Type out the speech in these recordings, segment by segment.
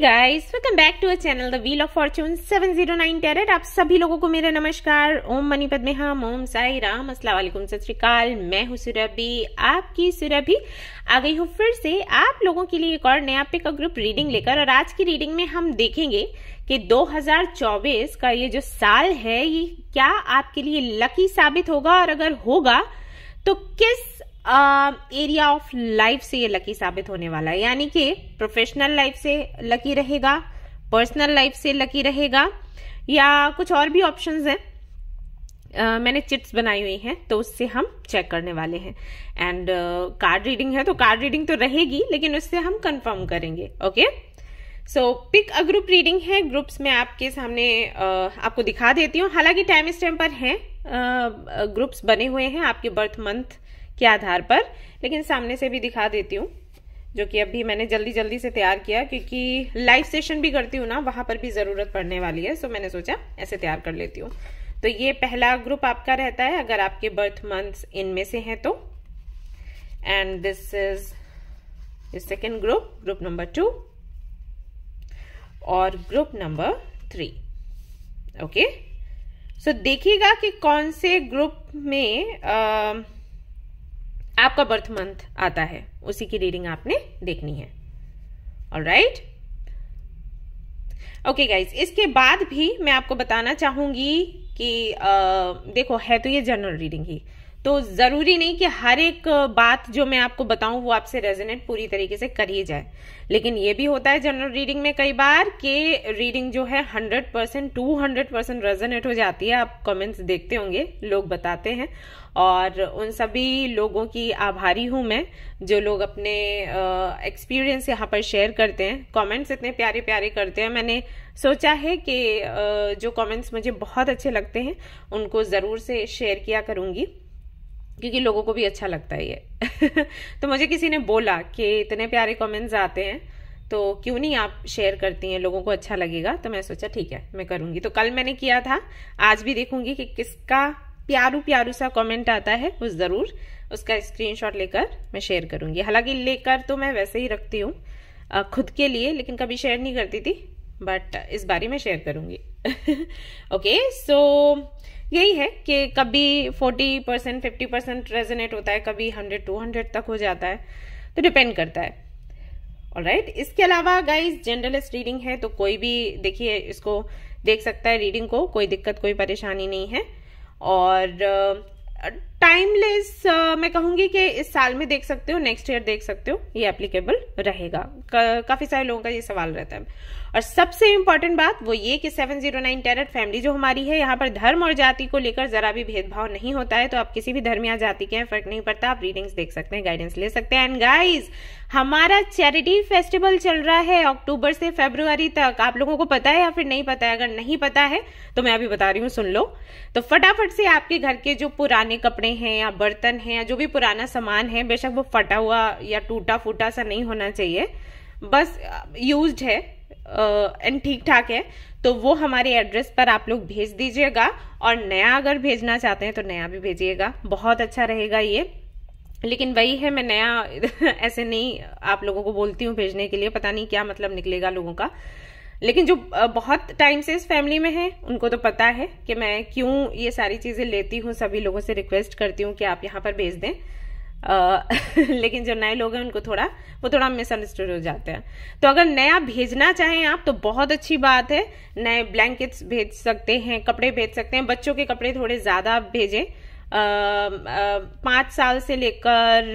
Guys welcome back to our channel the wheel of fortune 709 tarot आप सभी लोगों को मेरा नमस्कार ओम मणिपद में हम ओम साई राम अस्सलाम वालेकुम सत श्रीकाल मैं हूँ सुरभि आपकी सुरभि आ गई हूँ फिर से आप लोगों के लिए एक और नया पिक का ग्रुप रीडिंग लेकर और आज की रीडिंग में हम देखेंगे कि 2024 का ये जो साल है ये क्या आपके लिए लकी साबित होगा और अगर होगा तो किस एरिया ऑफ लाइफ से ये लकी साबित होने वाला है यानी कि प्रोफेशनल लाइफ से लकी रहेगा पर्सनल लाइफ से लकी रहेगा या कुछ और भी ऑप्शंस हैं Uh, मैंने चिट्स बनाई हुई हैं तो उससे हम चेक करने वाले हैं एंड कार्ड रीडिंग है तो कार्ड रीडिंग तो रहेगी लेकिन उससे हम कंफर्म करेंगे okay so pick a group reading है ग्रुप्स में आपके सामने uh, आपको दिखा देती हूँ हालांकि टाइम टाइम पर हैं ग्रुप्स uh, बने हुए हैं आपके बर्थ मंथ के आधार पर लेकिन सामने से भी दिखा देती हूँ जो कि अभी मैंने जल्दी जल्दी से तैयार किया क्योंकि लाइव सेशन भी करती हूँ ना वहाँ पर भी ज़रूरत पड़ने वाली है सो मैंने सोचा ऐसे तैयार कर लेती हूँ तो ये पहला ग्रुप आपका रहता है अगर आपके बर्थ मंथ्स इनमें से हैं तो and this is second group group number two और group number three okay so देखिएगा कि कौन से ग्रुप में uh, आपका बर्थ मंथ आता है उसी की रीडिंग आपने देखनी है और राइट ओके गाइज इसके बाद भी मैं आपको बताना चाहूंगी कि आ, देखो है तो ये जनरल रीडिंग ही तो ज़रूरी नहीं कि हर एक बात जो मैं आपको बताऊं वो आपसे रेजोनेट पूरी तरीके से कर ही जाए लेकिन ये भी होता है जनरल रीडिंग में कई बार कि रीडिंग जो है 100 percent two hundred percent resonate हो जाती है आप कमेंट्स देखते होंगे लोग बताते हैं और उन सभी लोगों की आभारी हूं मैं जो लोग अपने एक्सपीरियंस यहाँ पर शेयर करते हैं कमेंट्स इतने प्यारे प्यारे करते हैं मैंने सोचा है कि जो कमेंट्स मुझे बहुत अच्छे लगते हैं उनको ज़रूर से शेयर किया करूँगी क्योंकि लोगों को भी अच्छा लगता है ये तो मुझे किसी ने बोला कि इतने प्यारे कमेंट्स आते हैं तो क्यों नहीं आप शेयर करती हैं लोगों को अच्छा लगेगा तो मैं सोचा ठीक है मैं करूँगी तो कल मैंने किया था आज भी देखूंगी कि किसका प्यारू प्यारू सा कमेंट आता है वो ज़रूर उसका स्क्रीनशॉट लेकर मैं शेयर करूँगी हालांकि लेकर तो मैं वैसे ही रखती हूँ खुद के लिए लेकिन कभी शेयर नहीं करती थी बट इस बारे में शेयर करूंगी ओके सो okay, so, यही है कि कभी forty percent fifty percent resonate होता है कभी हंड्रेड टू हंड्रेड तक हो जाता है तो डिपेंड करता है और राइट right? इसके अलावा गाइज जनरलिस्ट रीडिंग है तो कोई भी देखिए इसको देख सकता है रीडिंग को कोई दिक्कत कोई परेशानी नहीं है और टाइमलेस uh, मैं कहूंगी कि इस साल में देख सकते हो नेक्स्ट ईयर देख सकते हो ये एप्लीकेबल रहेगा का, काफी सारे लोगों का ये सवाल रहता है और सबसे इंपॉर्टेंट बात वो ये कि 709 जीरो नाइन फैमिली जो हमारी है यहाँ पर धर्म और जाति को लेकर जरा भी भेदभाव नहीं होता है तो आप किसी भी धर्म या जाति के हैं फर्क नहीं पड़ता आप रीडिंग्स देख सकते हैं गाइडेंस ले सकते हैं एंड गाइज हमारा चैरिटी फेस्टिवल चल रहा है अक्टूबर से फेब्रुवरी तक आप लोगों को पता है या फिर नहीं पता है अगर नहीं पता है तो मैं अभी बता रही हूँ सुन लो तो फटाफट से आपके घर के जो पुराने कपड़े हैं या बर्तन हैं या जो भी पुराना सामान है बेशक वो फटा हुआ या टूटा फूटा सा नहीं होना चाहिए बस यूज है एंड ठीक ठाक है तो वो हमारे एड्रेस पर आप लोग भेज दीजिएगा और नया अगर भेजना चाहते हैं तो नया भी भेजिएगा बहुत अच्छा रहेगा ये लेकिन वही है मैं नया ऐसे नहीं आप लोगों को बोलती हूँ भेजने के लिए पता नहीं क्या मतलब निकलेगा लोगों का लेकिन जो बहुत टाइम से इस फैमिली में है उनको तो पता है कि मैं क्यों ये सारी चीज़ें लेती हूँ सभी लोगों से रिक्वेस्ट करती हूँ कि आप यहाँ पर भेज दें आ, लेकिन जो नए लोग हैं उनको थोड़ा वो थोड़ा मिसअंडरस्टूड हो जाते हैं तो अगर नया भेजना चाहें आप तो बहुत अच्छी बात है नए ब्लैंकेट्स भेज सकते हैं कपड़े भेज सकते हैं बच्चों के कपड़े थोड़े ज़्यादा भेजें पाँच साल से लेकर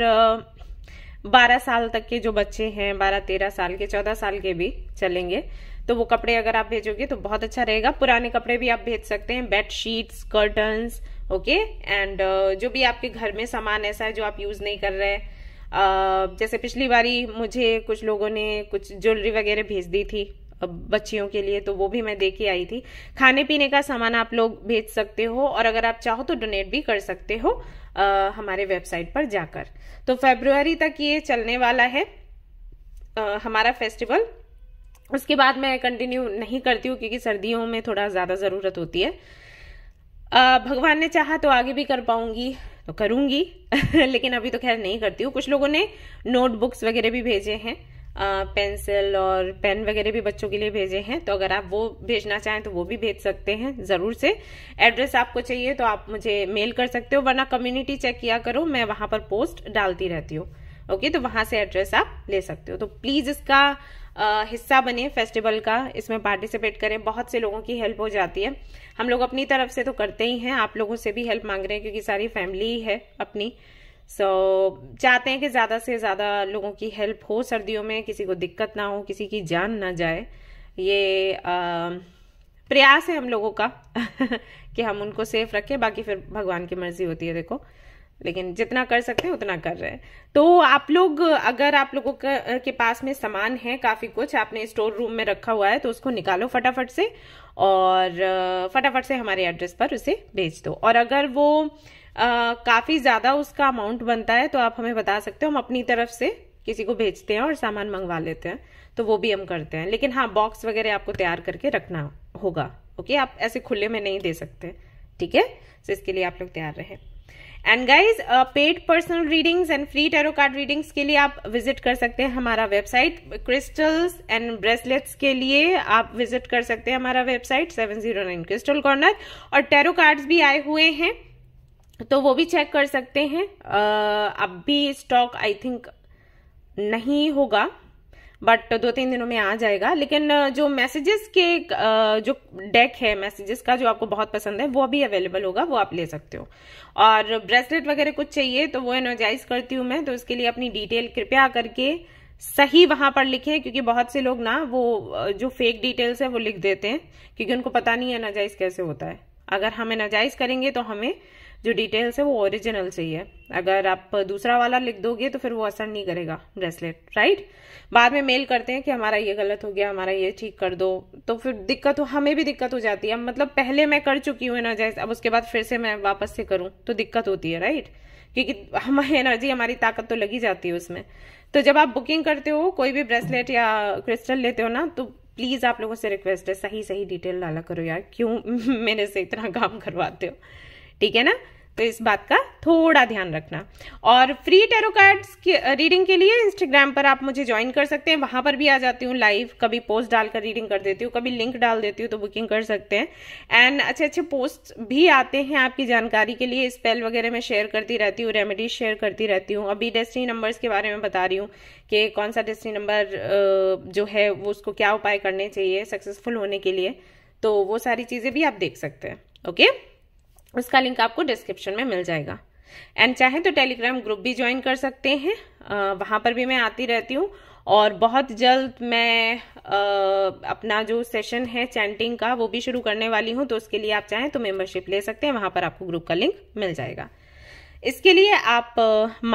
बारह साल तक के जो बच्चे हैं बारह तेरह साल के चौदह साल के भी चलेंगे तो वो कपड़े अगर आप भेजोगे तो बहुत अच्छा रहेगा पुराने कपड़े भी आप भेज सकते हैं bed sheets curtains okay and जो भी आपके घर में सामान ऐसा है जो आप यूज नहीं कर रहे हैं uh, जैसे पिछली बारी मुझे कुछ लोगों ने कुछ ज्वेलरी वगैरह भेज दी थी बच्चियों के लिए तो वो भी मैं दे के आई थी खाने पीने का सामान आप लोग भेज सकते हो और अगर आप चाहो तो डोनेट भी कर सकते हो आ, हमारे वेबसाइट पर जाकर तो फेब्रुवरी तक ये चलने वाला है आ, हमारा फेस्टिवल उसके बाद मैं कंटिन्यू नहीं करती हूँ क्योंकि सर्दियों में थोड़ा ज़्यादा ज़रूरत होती है आ, भगवान ने चाहा तो आगे भी कर पाऊंगी तो करूंगी लेकिन अभी तो खैर नहीं करती हूँ कुछ लोगों ने नोटबुक्स वगैरह भी भेजे हैं पेंसिल और पेन वगैरह भी बच्चों के लिए भेजे हैं तो अगर आप वो भेजना चाहें तो वो भी भेज सकते हैं ज़रूर से एड्रेस आपको चाहिए तो आप मुझे मेल कर सकते हो वरना कम्युनिटी चेक किया करो मैं वहां पर पोस्ट डालती रहती हूँ ओके तो वहां से एड्रेस आप ले सकते हो तो प्लीज़ इसका आ, हिस्सा बने फेस्टिवल का इसमें पार्टिसिपेट करें बहुत से लोगों की हेल्प हो जाती है हम लोग अपनी तरफ से तो करते ही हैं आप लोगों से भी हेल्प मांग रहे हैं क्योंकि सारी फैमिली है अपनी सो so, चाहते हैं कि ज़्यादा से ज़्यादा लोगों की हेल्प हो सर्दियों में किसी को दिक्कत ना हो किसी की जान ना जाए ये आ, प्रयास है हम लोगों का कि हम उनको सेफ रखें बाकी फिर भगवान की मर्जी होती है देखो लेकिन जितना कर सकते हैं उतना कर रहे हैं तो आप लोग अगर आप लोगों के पास में सामान है काफ़ी कुछ आपने स्टोर रूम में रखा हुआ है तो उसको निकालो फटाफट से और फटाफट से हमारे एड्रेस पर उसे भेज दो और अगर वो काफ़ी ज़्यादा उसका अमाउंट बनता है तो आप हमें बता सकते हो हम अपनी तरफ से किसी को भेजते हैं और सामान मंगवा लेते हैं तो वो भी हम करते हैं लेकिन हाँ बॉक्स वगैरह आपको तैयार करके रखना होगा ओके आप ऐसे खुले में नहीं दे सकते ठीक है तो इसके लिए आप लोग तैयार रहे and guys paid personal readings and free tarot card readings के लिए आप विजिट कर सकते हैं हमारा वेबसाइट क्रिस्टल्स एंड ब्रेसलेट्स के लिए आप विजिट कर सकते हैं हमारा website seven zero nine crystal corner और टेरो कार्ड्स भी आए हुए हैं तो वो भी चेक कर सकते हैं अब भी स्टॉक आई थिंक नहीं होगा बट दो तीन दिनों में आ जाएगा लेकिन जो मैसेजेस के जो डेक है मैसेजेस का जो आपको बहुत पसंद है वो अभी अवेलेबल होगा वो आप ले सकते हो और ब्रेसलेट वगैरह कुछ चाहिए तो वो एनर्जाइज करती हूँ मैं तो उसके लिए अपनी डिटेल कृपया करके सही वहां पर लिखें क्योंकि बहुत से लोग ना वो जो फेक डिटेल्स है वो लिख देते हैं क्योंकि उनको पता नहीं है एनर्जाइज कैसे होता है अगर हम एनर्जाइज करेंगे तो हमें जो डिटेल्स है वो ओरिजिनल चाहिए अगर आप दूसरा वाला लिख दोगे तो फिर वो असर नहीं करेगा ब्रेसलेट राइट बाद में मेल करते हैं कि हमारा ये गलत हो गया हमारा ये ठीक कर दो तो फिर दिक्कत हो हमें भी दिक्कत हो जाती है मतलब पहले मैं कर चुकी हूँ एनर्जाइज अब उसके बाद फिर से मैं वापस से करूँ तो दिक्कत होती है राइट क्योंकि हमारी एनर्जी हमारी ताकत तो लगी जाती है उसमें तो जब आप बुकिंग करते हो कोई भी ब्रेसलेट या क्रिस्टल लेते हो ना तो प्लीज़ आप लोगों से रिक्वेस्ट है सही सही डिटेल डाला करो यार क्यों मेरे से इतना काम करवाते हो ठीक है ना तो इस बात का थोड़ा ध्यान रखना और फ्री टेरो कार्ड्स की रीडिंग के लिए इंस्टाग्राम पर आप मुझे ज्वाइन कर सकते हैं वहां पर भी आ जाती हूँ लाइव कभी पोस्ट डालकर रीडिंग कर देती हूँ कभी लिंक डाल देती हूँ तो बुकिंग कर सकते हैं एंड अच्छे अच्छे पोस्ट भी आते हैं आपकी जानकारी के लिए स्पेल वगैरह मैं शेयर करती रहती हूँ रेमेडीज शेयर करती रहती हूँ अभी डेस्टिनी नंबर्स के बारे में बता रही हूँ कि कौन सा डेस्टिनी नंबर जो है वो उसको क्या उपाय करने चाहिए सक्सेसफुल होने के लिए तो वो सारी चीज़ें भी आप देख सकते हैं ओके okay? उसका लिंक आपको डिस्क्रिप्शन में मिल जाएगा एंड चाहे तो टेलीग्राम ग्रुप भी ज्वाइन कर सकते हैं वहाँ पर भी मैं आती रहती हूँ और बहुत जल्द मैं आ, अपना जो सेशन है चैंटिंग का वो भी शुरू करने वाली हूँ तो उसके लिए आप चाहें तो मेंबरशिप ले सकते हैं वहाँ पर आपको ग्रुप का लिंक मिल जाएगा इसके लिए आप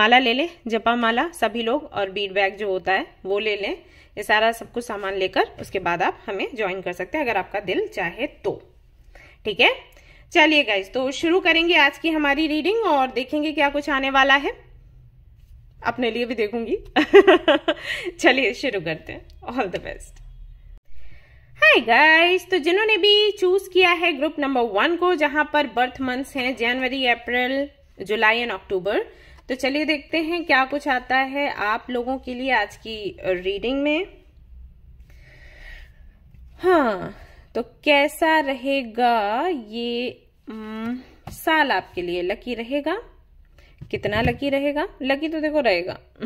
माला ले लें जपा माला सभी लोग और बीड बैग जो होता है वो ले लें ये सारा सब कुछ सामान लेकर उसके बाद आप हमें ज्वाइन कर सकते हैं अगर आपका दिल चाहे तो ठीक है चलिए गाइज तो शुरू करेंगे आज की हमारी रीडिंग और देखेंगे क्या कुछ आने वाला है अपने लिए भी देखूंगी चलिए शुरू करते हैं all the best hi guys तो जिन्होंने भी चूज किया है ग्रुप नंबर वन को जहां पर बर्थ मंथ्स हैं जनवरी अप्रैल जुलाई एंड अक्टूबर तो चलिए देखते हैं क्या कुछ आता है आप लोगों के लिए आज की रीडिंग में हाँ तो कैसा रहेगा ये साल आपके लिए लकी रहेगा कितना लकी रहेगा लकी तो देखो रहेगा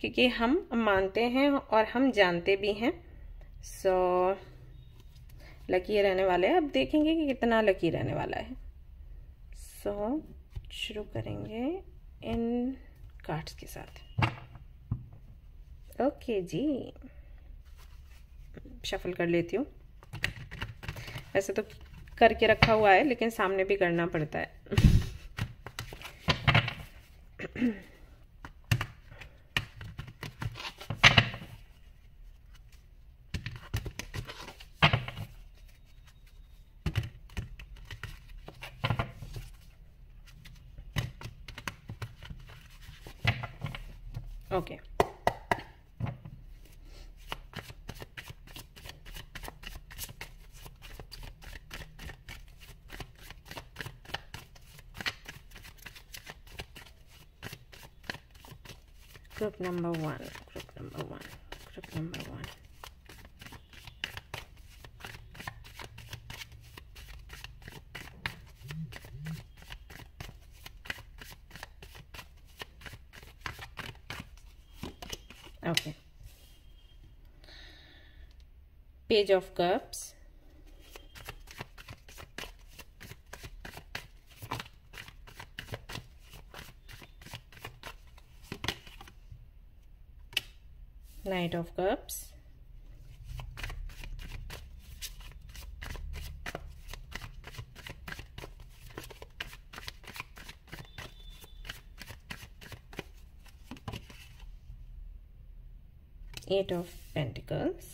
क्योंकि हम मानते हैं और हम जानते भी हैं सो so, लकी रहने वाले हैं अब देखेंगे कि कितना लकी रहने वाला है सो so, शुरू करेंगे इन कार्ड्स के साथ ओके okay, जी शफल कर लेती हूँ ऐसे तो करके रखा हुआ है लेकिन सामने भी करना पड़ता है number one. Group number one. okay page of cups of Cups. Eight of Pentacles.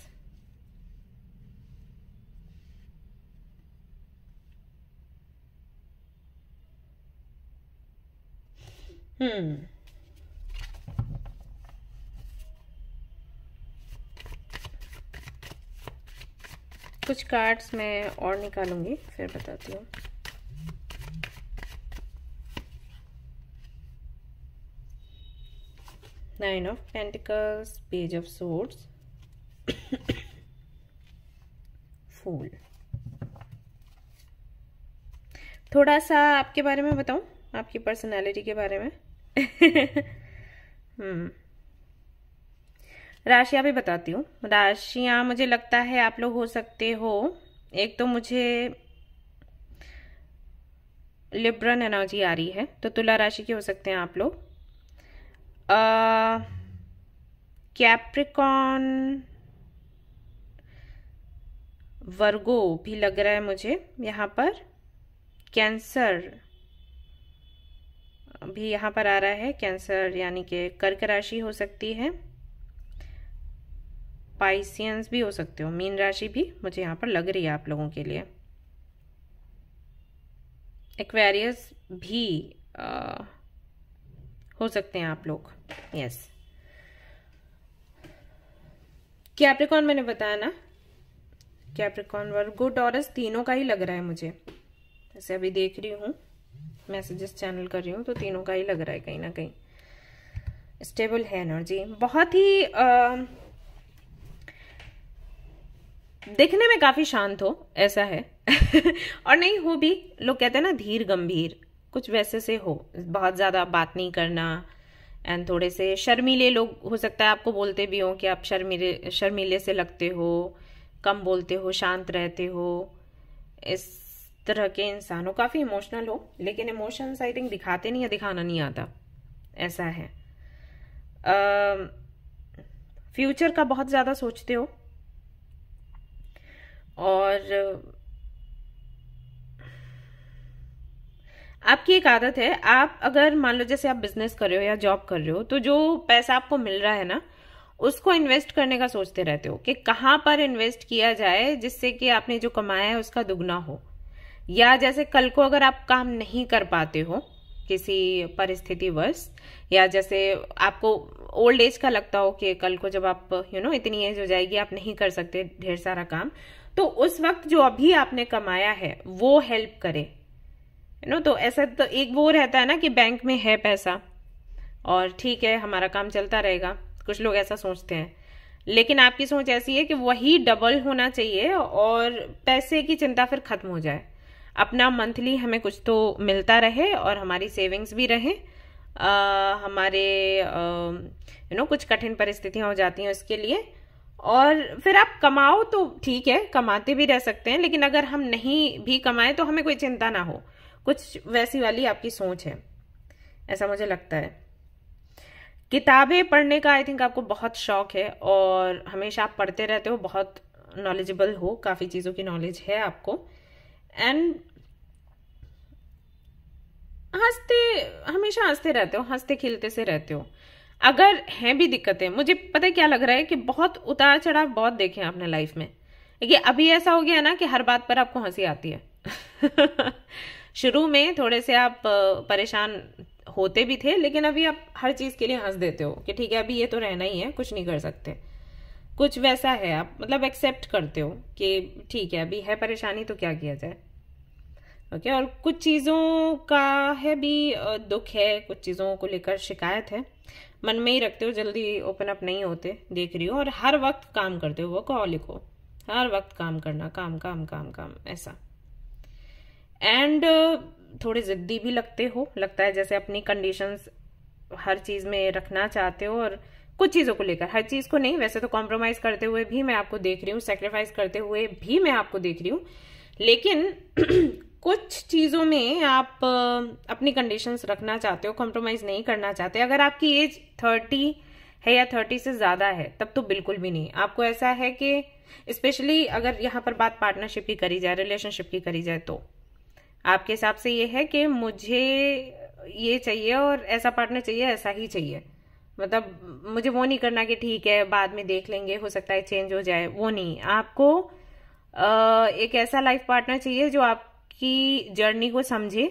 Cards मैं और निकालूंगी फिर बताती हूँ nine of pentacles page of swords fool थोड़ा सा आपके बारे में बताऊं आपकी पर्सनालिटी के बारे में हम्म राशियाँ भी बताती हूँ राशियाँ मुझे लगता है आप लोग हो सकते हो एक तो मुझे लिब्रन एनर्जी आ रही है तो तुला राशि के हो सकते हैं आप लोग कैप्रिकॉन वर्गो भी लग रहा है मुझे यहाँ पर कैंसर भी यहाँ पर आ रहा है कैंसर यानी कि कर्क राशि हो सकती है पाइसियंस भी हो सकते हो मीन राशि भी मुझे यहाँ पर लग रही है आप लोगों के लिए एक्वेरियस भी आ, हो सकते हैं आप लोग यस कैप्रिकॉन मैंने बताया ना कैप्रिकॉन वर्गो टॉरस तीनों का ही लग रहा है मुझे ऐसे अभी देख रही हूँ मैसेजेस चैनल कर रही हूँ तो तीनों का ही लग रहा है कहीं ना कहीं स्टेबल है एनर्जी बहुत ही आ, देखने में काफी शांत हो ऐसा है और नहीं हो भी लोग कहते हैं ना धीर गंभीर कुछ वैसे से हो बहुत ज्यादा बात नहीं करना एंड थोड़े से शर्मीले लोग हो सकता है आपको बोलते भी हों कि आप शर्मीले शर्मीले से लगते हो कम बोलते हो शांत रहते हो इस तरह के इंसान हो काफ़ी इमोशनल हो लेकिन इमोशंस आई थिंक दिखाते नहीं या दिखाना नहीं आता ऐसा है फ्यूचर का बहुत ज़्यादा सोचते हो और आपकी एक आदत है आप अगर मान लो जैसे आप बिजनेस कर रहे हो या जॉब कर रहे हो तो जो पैसा आपको मिल रहा है ना उसको इन्वेस्ट करने का सोचते रहते हो कि कहाँ पर इन्वेस्ट किया जाए जिससे कि आपने जो कमाया है उसका दुगना हो या जैसे कल को अगर आप काम नहीं कर पाते हो किसी परिस्थिति वर्ष या जैसे आपको ओल्ड एज का लगता हो कि कल को जब आप यू you नो know, इतनी एज हो जाएगी आप नहीं कर सकते ढेर सारा काम तो उस वक्त जो अभी आपने कमाया है वो हेल्प करे यू नो तो ऐसा तो एक वो रहता है ना कि बैंक में है पैसा और ठीक है हमारा काम चलता रहेगा कुछ लोग ऐसा सोचते हैं लेकिन आपकी सोच ऐसी है कि वही डबल होना चाहिए और पैसे की चिंता फिर खत्म हो जाए अपना मंथली हमें कुछ तो मिलता रहे और हमारी सेविंग्स भी रहे आ, हमारे यू नो कुछ कठिन परिस्थितियां हो जाती हैं उसके लिए और फिर आप कमाओ तो ठीक है कमाते भी रह सकते हैं लेकिन अगर हम नहीं भी कमाएं तो हमें कोई चिंता ना हो कुछ वैसी वाली आपकी सोच है ऐसा मुझे लगता है किताबें पढ़ने का आई थिंक आपको बहुत शौक है और हमेशा आप पढ़ते रहते हो बहुत नॉलेजेबल हो काफ़ी चीज़ों की नॉलेज है आपको एंड हंसते हमेशा हंसते रहते हो हंसते खिलते से रहते हो अगर हैं भी दिक्कतें मुझे पता है क्या लग रहा है कि बहुत उतार चढ़ाव बहुत देखे हैं आपने लाइफ में देखिए अभी ऐसा हो गया ना कि हर बात पर आपको हंसी आती है शुरू में थोड़े से आप परेशान होते भी थे लेकिन अभी आप हर चीज़ के लिए हंस देते हो कि ठीक है अभी ये तो रहना ही है कुछ नहीं कर सकते कुछ वैसा है आप मतलब एक्सेप्ट करते हो कि ठीक है अभी है परेशानी तो क्या किया जाए ओके और कुछ चीज़ों का है भी दुख है कुछ चीज़ों को लेकर शिकायत है मन में ही रखते हो जल्दी ओपन अप नहीं होते देख रही हो और हर वक्त काम करते हो वर्कहॉलिक हो हर वक्त काम करना काम काम काम काम ऐसा एंड थोड़े जिद्दी भी लगते हो लगता है जैसे अपनी कंडीशंस हर चीज में रखना चाहते हो और कुछ चीजों को लेकर हर चीज को नहीं वैसे तो कॉम्प्रोमाइज करते हुए भी मैं आपको देख रही हूँ सेक्रीफाइस करते हुए भी मैं आपको देख रही हूँ लेकिन कुछ चीज़ों में आप अपनी कंडीशंस रखना चाहते हो कॉम्प्रोमाइज़ नहीं करना चाहते अगर आपकी एज थर्टी है या थर्टी से ज़्यादा है तब तो बिल्कुल भी नहीं आपको ऐसा है कि स्पेशली अगर यहाँ पर बात पार्टनरशिप की करी जाए रिलेशनशिप की करी जाए तो आपके हिसाब से ये है कि मुझे ये चाहिए और ऐसा पार्टनर चाहिए ऐसा ही चाहिए मतलब मुझे वो नहीं करना कि ठीक है बाद में देख लेंगे हो सकता है चेंज हो जाए वो नहीं आपको एक ऐसा लाइफ पार्टनर चाहिए जो आप की जर्नी को समझे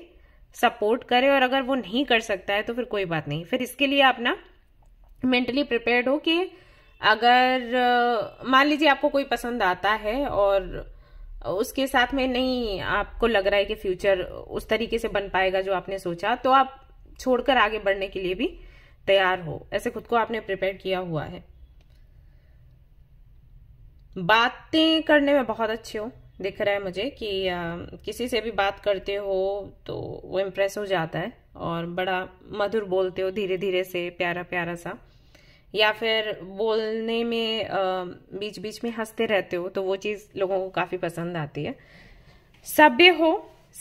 सपोर्ट करे और अगर वो नहीं कर सकता है तो फिर कोई बात नहीं फिर इसके लिए आप ना मेंटली प्रिपेयर्ड हो कि अगर मान लीजिए आपको कोई पसंद आता है और उसके साथ में नहीं आपको लग रहा है कि फ्यूचर उस तरीके से बन पाएगा जो आपने सोचा तो आप छोड़कर आगे बढ़ने के लिए भी तैयार हो ऐसे खुद को आपने प्रिपेयर किया हुआ है बातें करने में बहुत अच्छे हो दिख रहा है मुझे कि आ, किसी से भी बात करते हो तो वो इम्प्रेस हो जाता है और बड़ा मधुर बोलते हो धीरे धीरे से प्यारा प्यारा सा या फिर बोलने में आ, बीच बीच में हंसते रहते हो तो वो चीज़ लोगों को काफ़ी पसंद आती है सभ्य हो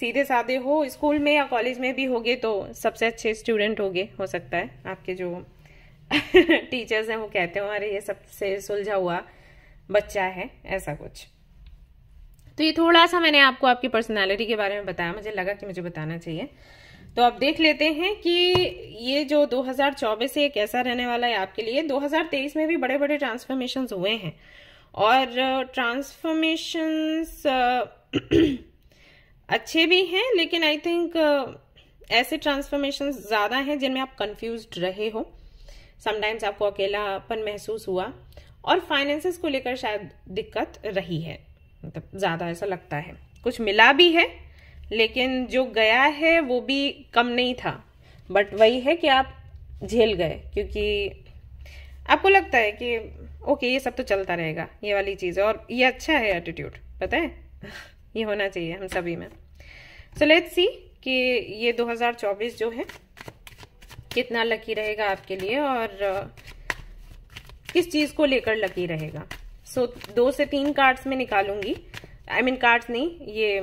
सीधे साधे हो स्कूल में या कॉलेज में भी होगे तो सबसे अच्छे स्टूडेंट होगे हो सकता है आपके जो टीचर्स हैं वो कहते हो अरे ये सबसे सुलझा हुआ बच्चा है ऐसा कुछ तो ये थोड़ा सा मैंने आपको आपकी पर्सनैलिटी के बारे में बताया मुझे लगा कि मुझे बताना चाहिए तो आप देख लेते हैं कि ये जो 2024 से कैसा रहने वाला है आपके लिए 2023 में भी बड़े बड़े ट्रांसफॉर्मेशन हुए हैं और ट्रांसफॉर्मेशंस अच्छे भी हैं लेकिन आई थिंक ऐसे ट्रांसफॉर्मेशन ज़्यादा हैं जिनमें आप कंफ्यूज रहे हो समटाइम्स आपको अकेलापन महसूस हुआ और फाइनेंसेस को लेकर शायद दिक्कत रही है मतलब ज़्यादा ऐसा लगता है कुछ मिला भी है लेकिन जो गया है वो भी कम नहीं था बट वही है कि आप झेल गए क्योंकि आपको लगता है कि ओके ये सब तो चलता रहेगा ये वाली चीज़ है और ये अच्छा है एटीट्यूड पता है ये होना चाहिए हम सभी में सो लेट्स सी कि ये 2024 जो है कितना लकी रहेगा आपके लिए और किस चीज़ को लेकर लकी रहेगा सो दो से तीन कार्ड्स में निकालूंगी आई मीन कार्ड्स नहीं ये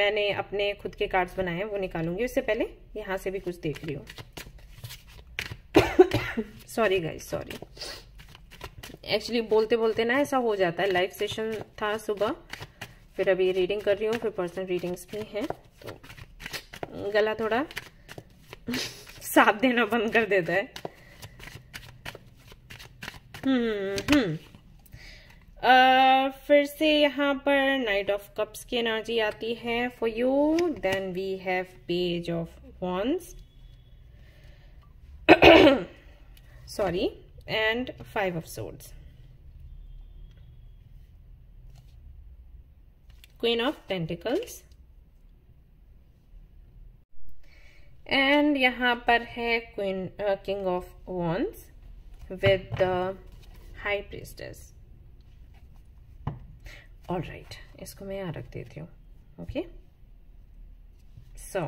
मैंने अपने खुद के कार्ड्स बनाए हैं वो निकालूंगी उससे पहले यहां से भी कुछ देख रही हूँ सॉरी गाइज सॉरी एक्चुअली बोलते बोलते ना ऐसा हो जाता है लाइव सेशन था सुबह फिर अभी रीडिंग कर रही हूँ फिर पर्सनल रीडिंग्स भी हैं तो गला थोड़ा साथ देना बंद कर देता है हम्म हम्म फिर से यहाँ पर नाइट ऑफ कप्स की एनर्जी आती है for you then we have page of wands sorry and five of swords queen of pentacles and यहां पर है queen king of wands with high priestess all right right, इसको मैं यहाँ रख देती हूँ ओके सो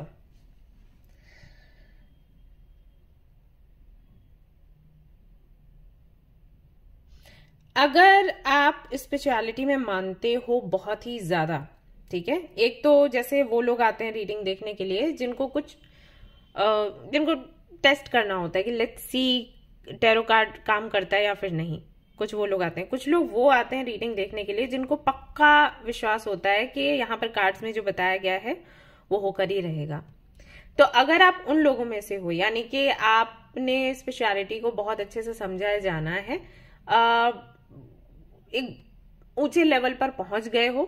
अगर आप स्पिरिचुअलिटी में मानते हो बहुत ही ज़्यादा ठीक है एक तो जैसे वो लोग आते हैं रीडिंग देखने के लिए जिनको कुछ जिनको टेस्ट करना होता है कि लेट्स सी टेरो कार्ड काम करता है या फिर नहीं कुछ वो लोग आते हैं कुछ लोग वो आते हैं रीडिंग देखने के लिए जिनको पक्का विश्वास होता है कि यहाँ पर कार्ड्स में जो बताया गया है वो होकर ही रहेगा तो अगर आप उन लोगों में से हो यानी कि आपने स्पेशलिटी को बहुत अच्छे से समझाया जाना है आ, एक ऊंचे लेवल पर पहुंच गए हो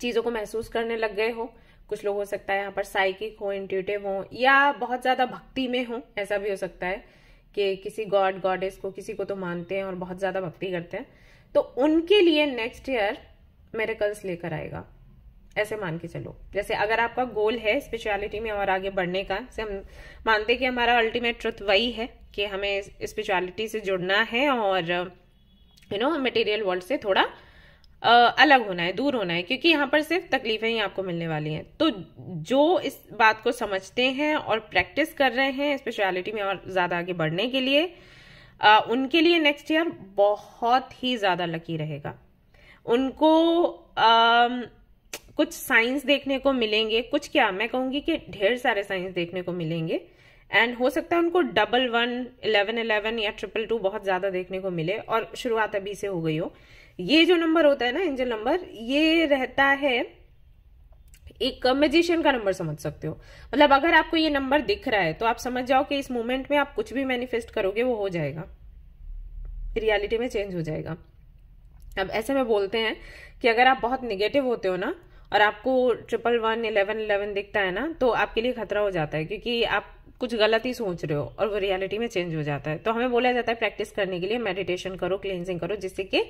चीज़ों को महसूस करने लग गए हो कुछ लोग हो सकता है यहाँ पर साइकिक हो इंट्यूटिव हो या बहुत ज़्यादा भक्ति में हो ऐसा भी हो सकता है कि किसी गॉड गॉडेस को किसी को तो मानते हैं और बहुत ज़्यादा भक्ति करते हैं तो उनके लिए नेक्स्ट ईयर मेरेकल्स लेकर आएगा ऐसे मान के चलो जैसे अगर आपका गोल है स्पिरिचुअलिटी में और आगे बढ़ने का से हम मानते कि हमारा अल्टीमेट ट्रुथ वही है कि हमें स्पिरिचुअलिटी से जुड़ना है और यू नो मटेरियल वर्ल्ड से थोड़ा अलग होना है दूर होना है क्योंकि यहाँ पर सिर्फ तकलीफें ही आपको मिलने वाली हैं तो जो इस बात को समझते हैं और प्रैक्टिस कर रहे हैं स्पेशलिटी में और ज़्यादा आगे बढ़ने के लिए आ, उनके लिए नेक्स्ट ईयर बहुत ही ज़्यादा लकी रहेगा उनको आ, कुछ साइंस देखने को मिलेंगे कुछ क्या मैं कहूँगी कि ढेर सारे साइंस देखने को मिलेंगे एंड हो सकता है उनको डबल वन इलेवन इलेवन या ट्रिपल टू बहुत ज़्यादा देखने को मिले और शुरुआत अभी से हो गई हो ये जो नंबर होता है ना एंजल नंबर ये रहता है एक मेजिशियन का नंबर समझ सकते हो मतलब अगर आपको ये नंबर दिख रहा है तो आप समझ जाओ कि इस मोमेंट में आप कुछ भी मैनिफेस्ट करोगे वो हो जाएगा रियलिटी में चेंज हो जाएगा अब ऐसे में बोलते हैं कि अगर आप बहुत निगेटिव होते हो ना और आपको ट्रिपल वन इलेवन इलेवन दिखता है ना तो आपके लिए खतरा हो जाता है क्योंकि आप कुछ गलत ही सोच रहे हो और वो रियलिटी में चेंज हो जाता है तो हमें बोला जाता है प्रैक्टिस करने के लिए मेडिटेशन करो क्लिनजिंग करो जिससे कि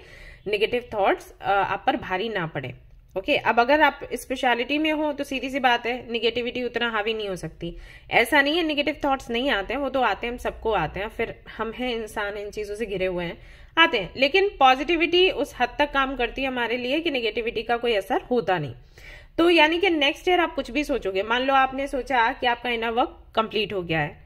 निगेटिव थॉट्स आप पर भारी ना पड़े ओके okay, अब अगर आप स्पेशलिटी में हो तो सीधी सी बात है निगेटिविटी उतना हावी नहीं हो सकती ऐसा नहीं है निगेटिव थॉट्स नहीं आते हैं वो तो आते हैं हम सबको आते हैं फिर हम हैं इंसान इन चीज़ों से घिरे हुए हैं आते हैं लेकिन पॉजिटिविटी उस हद तक काम करती है हमारे लिए कि निगेटिविटी का कोई असर होता नहीं तो यानी कि नेक्स्ट ईयर आप कुछ भी सोचोगे मान लो आपने सोचा कि आपका इनर वर्क कंप्लीट हो गया है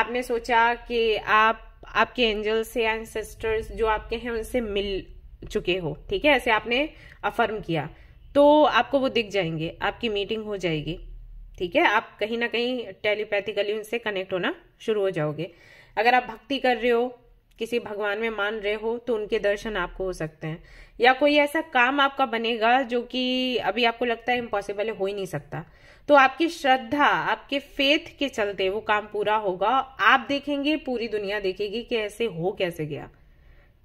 आपने सोचा कि आप आपके एंजल्स से एंसेस्टर्स जो आपके हैं उनसे मिल चुके हो ठीक है ऐसे आपने अफर्म किया तो आपको वो दिख जाएंगे आपकी मीटिंग हो जाएगी ठीक है आप कहीं ना कहीं टेलीपैथिकली उनसे कनेक्ट होना शुरू हो जाओगे अगर आप भक्ति कर रहे हो किसी भगवान में मान रहे हो तो उनके दर्शन आपको हो सकते हैं या कोई ऐसा काम आपका बनेगा जो कि अभी आपको लगता है इम्पॉसिबल हो ही नहीं सकता तो आपकी श्रद्धा आपके फेथ के चलते वो काम पूरा होगा आप देखेंगे पूरी दुनिया देखेगी कि ऐसे हो कैसे गया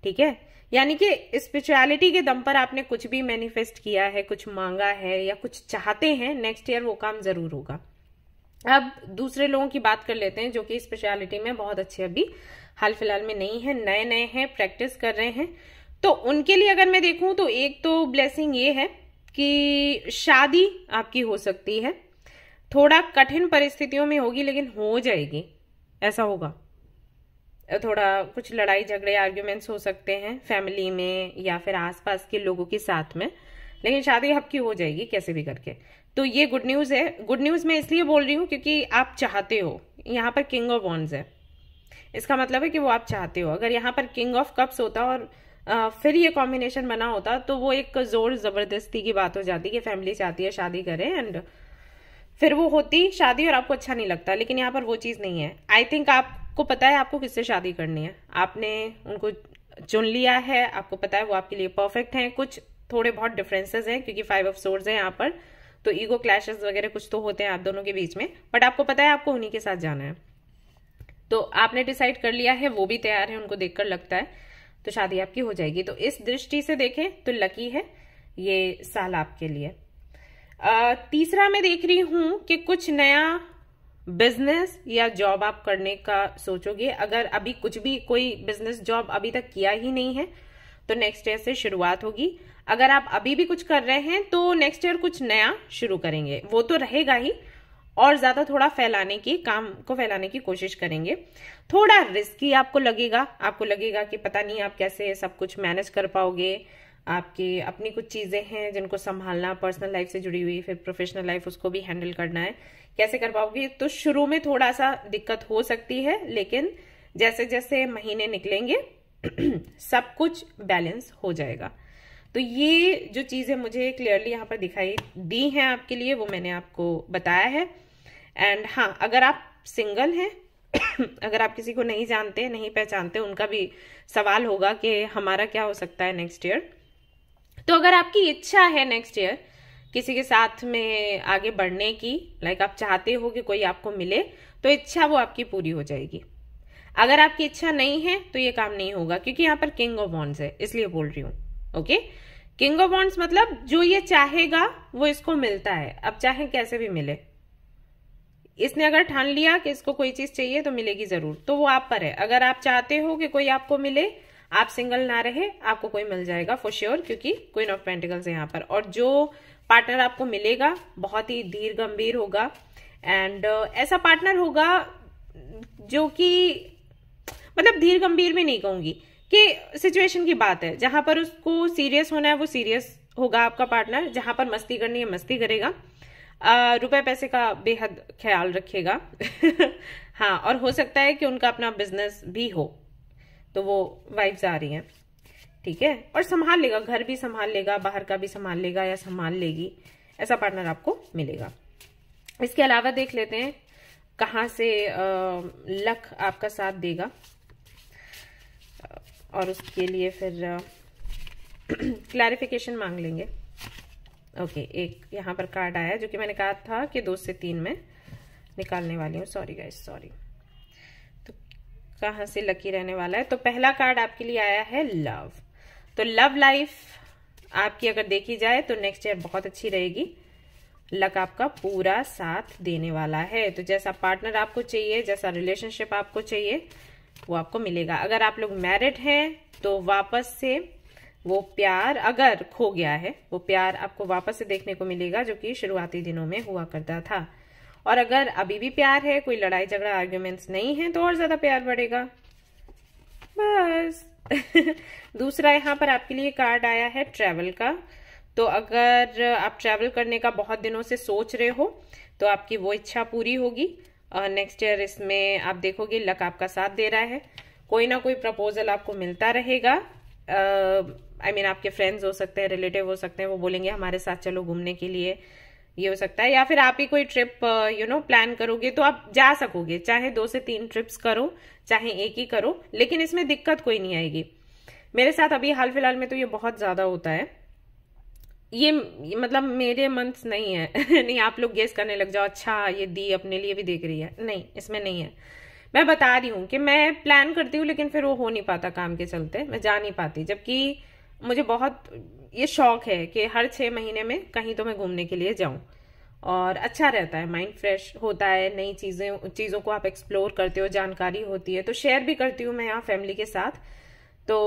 ठीक है यानी कि स्पिरिचुअलिटी के दम पर आपने कुछ भी मैनिफेस्ट किया है कुछ मांगा है या कुछ चाहते हैं नेक्स्ट ईयर वो काम जरूर होगा अब दूसरे लोगों की बात कर लेते हैं जो कि स्पेशलिटी में बहुत अच्छे अभी हाल फिलहाल में नहीं है नए नए हैं प्रैक्टिस कर रहे हैं तो उनके लिए अगर मैं देखूं तो एक तो ब्लेसिंग ये है कि शादी आपकी हो सकती है थोड़ा कठिन परिस्थितियों में होगी लेकिन हो जाएगी ऐसा होगा थोड़ा कुछ लड़ाई झगड़े आर्ग्यूमेंट्स हो सकते हैं फैमिली में या फिर आसपास के लोगों के साथ में लेकिन शादी आपकी हो जाएगी कैसे भी करके तो ये गुड न्यूज़ है गुड न्यूज़ मैं इसलिए बोल रही हूँ क्योंकि आप चाहते हो यहाँ पर किंग ऑफ वॉन्स है इसका मतलब है कि वो आप चाहते हो अगर यहाँ पर किंग ऑफ कप्स होता और फिर ये कॉम्बिनेशन बना होता तो वो एक जोर जबरदस्ती की बात हो जाती कि फैमिली चाहती है शादी करें एंड फिर वो होती शादी और आपको अच्छा नहीं लगता लेकिन यहाँ पर वो चीज़ नहीं है आई थिंक आपको पता है आपको किससे शादी करनी है आपने उनको चुन लिया है आपको पता है वो आपके लिए परफेक्ट हैं कुछ थोड़े बहुत डिफरेंसेस हैं क्योंकि फाइव ऑफ सोर्स है यहाँ पर तो ईगो क्लैशेस वगैरह कुछ तो होते हैं आप दोनों के बीच में बट आपको पता है आपको उन्हीं के साथ जाना है तो आपने डिसाइड कर लिया है वो भी तैयार है उनको देखकर लगता है तो शादी आपकी हो जाएगी तो इस दृष्टि से देखें तो लकी है ये साल आपके लिए आ, तीसरा मैं देख रही हूं कि कुछ नया बिजनेस या जॉब आप करने का सोचोगे अगर अभी कुछ भी कोई बिजनेस जॉब अभी तक किया ही नहीं है तो नेक्स्ट ईयर से शुरुआत होगी अगर आप अभी भी कुछ कर रहे हैं तो नेक्स्ट ईयर कुछ नया शुरू करेंगे वो तो रहेगा ही और ज़्यादा थोड़ा फैलाने की काम को फैलाने की कोशिश करेंगे थोड़ा रिस्की आपको लगेगा आपको लगेगा कि पता नहीं आप कैसे सब कुछ मैनेज कर पाओगे आपकी अपनी कुछ चीज़ें हैं जिनको संभालना पर्सनल लाइफ से जुड़ी हुई फिर प्रोफेशनल लाइफ उसको भी हैंडल करना है कैसे कर पाओगे तो शुरू में थोड़ा सा दिक्कत हो सकती है लेकिन जैसे जैसे महीने निकलेंगे सब कुछ बैलेंस हो जाएगा तो ये जो चीज़ें मुझे क्लियरली यहाँ पर दिखाई दी हैं आपके लिए वो मैंने आपको बताया है एंड हाँ अगर आप सिंगल हैं अगर आप किसी को नहीं जानते नहीं पहचानते उनका भी सवाल होगा कि हमारा क्या हो सकता है नेक्स्ट ईयर तो अगर आपकी इच्छा है नेक्स्ट ईयर किसी के साथ में आगे बढ़ने की लाइक आप चाहते हो कि कोई आपको मिले तो इच्छा वो आपकी पूरी हो जाएगी अगर आपकी इच्छा नहीं है तो ये काम नहीं होगा क्योंकि यहाँ पर किंग ऑफ बॉन्ड्स है इसलिए बोल रही हूँ ओके किंग ऑफ बॉन्ड्स मतलब जो ये चाहेगा वो इसको मिलता है अब चाहे कैसे भी मिले इसने अगर ठान लिया कि इसको कोई चीज चाहिए तो मिलेगी जरूर तो वो आप पर है अगर आप चाहते हो कि कोई आपको मिले आप सिंगल ना रहे आपको कोई मिल जाएगा फॉर श्योर क्योंकि क्वीन ऑफ पेंटिकल्स है यहाँ पर और जो पार्टनर आपको मिलेगा बहुत ही धीर गंभीर होगा एंड uh, ऐसा पार्टनर होगा जो कि मतलब धीर गंभीर भी नहीं कहूंगी कि सिचुएशन की बात है जहां पर उसको सीरियस होना है वो सीरियस होगा आपका पार्टनर जहां पर मस्ती करनी है मस्ती करेगा रुपए पैसे का बेहद ख्याल रखिएगा हाँ और हो सकता है कि उनका अपना बिजनेस भी हो तो वो वाइफ जा रही हैं ठीक है और संभाल लेगा घर भी संभाल लेगा बाहर का भी संभाल लेगा या संभाल लेगी ऐसा पार्टनर आपको मिलेगा इसके अलावा देख लेते हैं कहाँ से लक आपका साथ देगा और उसके लिए फिर क्लैरिफिकेशन मांग लेंगे ओके एक यहाँ पर कार्ड आया जो कि मैंने कहा था कि दो से तीन में निकालने वाली हूँ सॉरी गाइस सॉरी तो कहाँ से लकी रहने वाला है तो पहला कार्ड आपके लिए आया है लव तो लव लाइफ आपकी अगर देखी जाए तो नेक्स्ट ईयर बहुत अच्छी रहेगी लक आपका पूरा साथ देने वाला है तो जैसा पार्टनर आपको चाहिए जैसा रिलेशनशिप आपको चाहिए वो आपको मिलेगा अगर आप लोग मैरिड हैं तो वापस से वो प्यार अगर खो गया है वो प्यार आपको वापस से देखने को मिलेगा जो कि शुरुआती दिनों में हुआ करता था और अगर अभी भी प्यार है कोई लड़ाई झगड़ा आर्ग्यूमेंट्स नहीं है तो और ज़्यादा प्यार बढ़ेगा बस दूसरा यहाँ पर आपके लिए कार्ड आया है ट्रेवल का तो अगर आप ट्रैवल करने का बहुत दिनों से सोच रहे हो तो आपकी वो इच्छा पूरी होगी और नेक्स्ट ईयर इसमें आप देखोगे लक आपका साथ दे रहा है कोई ना कोई प्रपोजल आपको मिलता रहेगा आई I मीन mean, आपके फ्रेंड्स हो सकते हैं रिलेटिव हो सकते हैं वो बोलेंगे हमारे साथ चलो घूमने के लिए ये हो सकता है या फिर आप ही कोई ट्रिप यू नो प्लान करोगे तो आप जा सकोगे चाहे दो से तीन ट्रिप्स करो चाहे एक ही करो लेकिन इसमें दिक्कत कोई नहीं आएगी मेरे साथ अभी हाल फिलहाल में तो ये बहुत ज़्यादा होता है ये मतलब मेरे मंथ नहीं है नहीं आप लोग गेस करने लग जाओ अच्छा ये दी अपने लिए भी देख रही है नहीं इसमें नहीं है मैं बता रही हूं कि मैं प्लान करती हूँ लेकिन फिर वो हो नहीं पाता काम के चलते मैं जा नहीं पाती जबकि मुझे बहुत ये शौक है कि हर छः महीने में कहीं तो मैं घूमने के लिए जाऊँ और अच्छा रहता है माइंड फ्रेश होता है नई चीज़ें चीज़ों को आप एक्सप्लोर करते हो जानकारी होती है तो शेयर भी करती हूँ मैं यहाँ फैमिली के साथ तो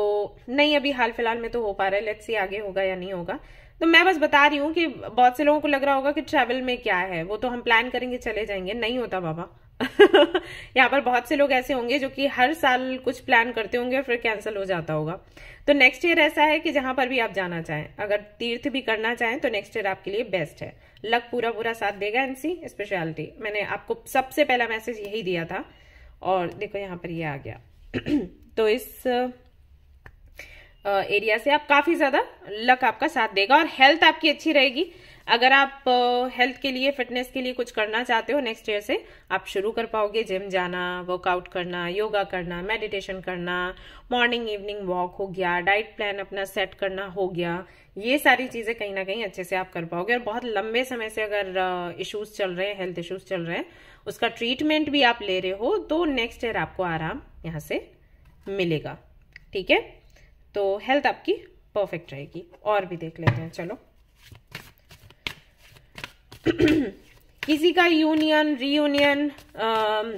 नहीं अभी हाल फिलहाल में तो हो पा रहा है लेट्स सी आगे होगा या नहीं होगा तो मैं बस बता रही हूँ कि बहुत से लोगों को लग रहा होगा कि ट्रैवल में क्या है वो तो हम प्लान करेंगे चले जाएंगे नहीं होता बाबा यहाँ पर बहुत से लोग ऐसे होंगे जो कि हर साल कुछ प्लान करते होंगे और फिर कैंसिल हो जाता होगा तो नेक्स्ट ईयर ऐसा है कि जहां पर भी आप जाना चाहें अगर तीर्थ भी करना चाहें तो नेक्स्ट ईयर आपके लिए बेस्ट है लक पूरा पूरा साथ देगा एनसी स्पेशलिटी मैंने आपको सबसे पहला मैसेज यही दिया था और देखो यहाँ पर ये यह आ गया तो इस एरिया से आप काफी ज्यादा लक आपका साथ देगा और हेल्थ आपकी अच्छी रहेगी अगर आप हेल्थ के लिए फिटनेस के लिए कुछ करना चाहते हो नेक्स्ट ईयर से आप शुरू कर पाओगे जिम जाना वर्कआउट करना योगा करना मेडिटेशन करना मॉर्निंग इवनिंग वॉक हो गया डाइट प्लान अपना सेट करना हो गया ये सारी चीजें कहीं ना कहीं अच्छे से आप कर पाओगे और बहुत लंबे समय से अगर इश्यूज चल रहे हैं हेल्थ इश्यूज चल रहे हैं उसका ट्रीटमेंट भी आप ले रहे हो तो नेक्स्ट ईयर आपको आराम यहां से मिलेगा ठीक है तो हेल्थ आपकी परफेक्ट रहेगी और भी देख लेते हैं चलो किसी का यूनियन रीयूनियन um,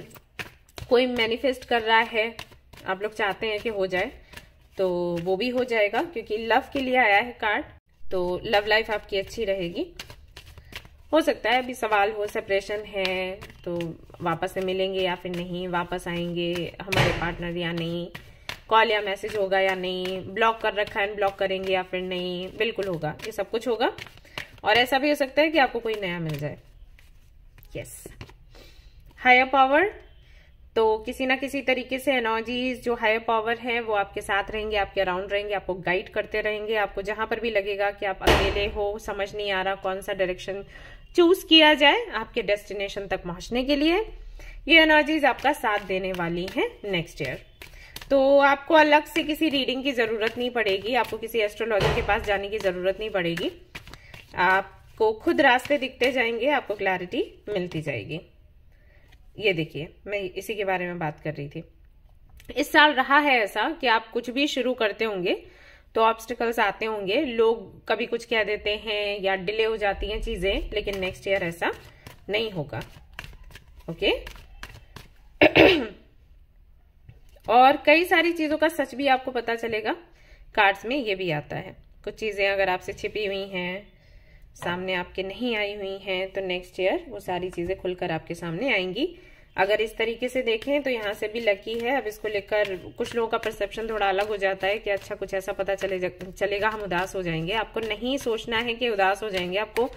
कोई मैनिफेस्ट कर रहा है आप लोग चाहते हैं कि हो जाए तो वो भी हो जाएगा क्योंकि लव के लिए आया है कार्ड तो लव लाइफ आपकी अच्छी रहेगी हो सकता है अभी सवाल हो सेपरेशन है तो वापस से मिलेंगे या फिर नहीं वापस आएंगे हमारे पार्टनर या नहीं कॉल या मैसेज होगा या नहीं ब्लॉक कर रखा है ब्लॉक करेंगे या फिर नहीं बिल्कुल होगा ये सब कुछ होगा और ऐसा भी हो सकता है कि आपको कोई नया मिल जाए यस हायर पावर तो किसी ना किसी तरीके से एनर्जीज जो हायर पावर है वो आपके साथ रहेंगे आपके अराउंड रहेंगे आपको गाइड करते रहेंगे आपको जहां पर भी लगेगा कि आप अकेले हो समझ नहीं आ रहा कौन सा डायरेक्शन चूज किया जाए आपके डेस्टिनेशन तक पहुंचने के लिए ये एनर्जीज आपका साथ देने वाली है नेक्स्ट ईयर तो आपको अलग से किसी रीडिंग की जरूरत नहीं पड़ेगी आपको किसी एस्ट्रोलॉजर के पास जाने की जरूरत नहीं पड़ेगी आपको खुद रास्ते दिखते जाएंगे आपको क्लैरिटी मिलती जाएगी ये देखिए मैं इसी के बारे में बात कर रही थी इस साल रहा है ऐसा कि आप कुछ भी शुरू करते होंगे तो ऑब्स्टिकल्स आते होंगे लोग कभी कुछ कह देते हैं या डिले हो जाती हैं चीज़ें लेकिन नेक्स्ट ईयर ऐसा नहीं होगा ओके और कई सारी चीज़ों का सच भी आपको पता चलेगा कार्ड्स में ये भी आता है कुछ चीज़ें अगर आपसे छिपी हुई हैं सामने आपके नहीं आई हुई हैं तो नेक्स्ट ईयर वो सारी चीज़ें खुलकर आपके सामने आएंगी अगर इस तरीके से देखें तो यहाँ से भी लकी है अब इसको लेकर कुछ लोगों का परसेप्शन थोड़ा अलग हो जाता है कि अच्छा कुछ ऐसा पता चले चलेगा हम उदास हो जाएंगे आपको नहीं सोचना है कि उदास हो जाएंगे आपको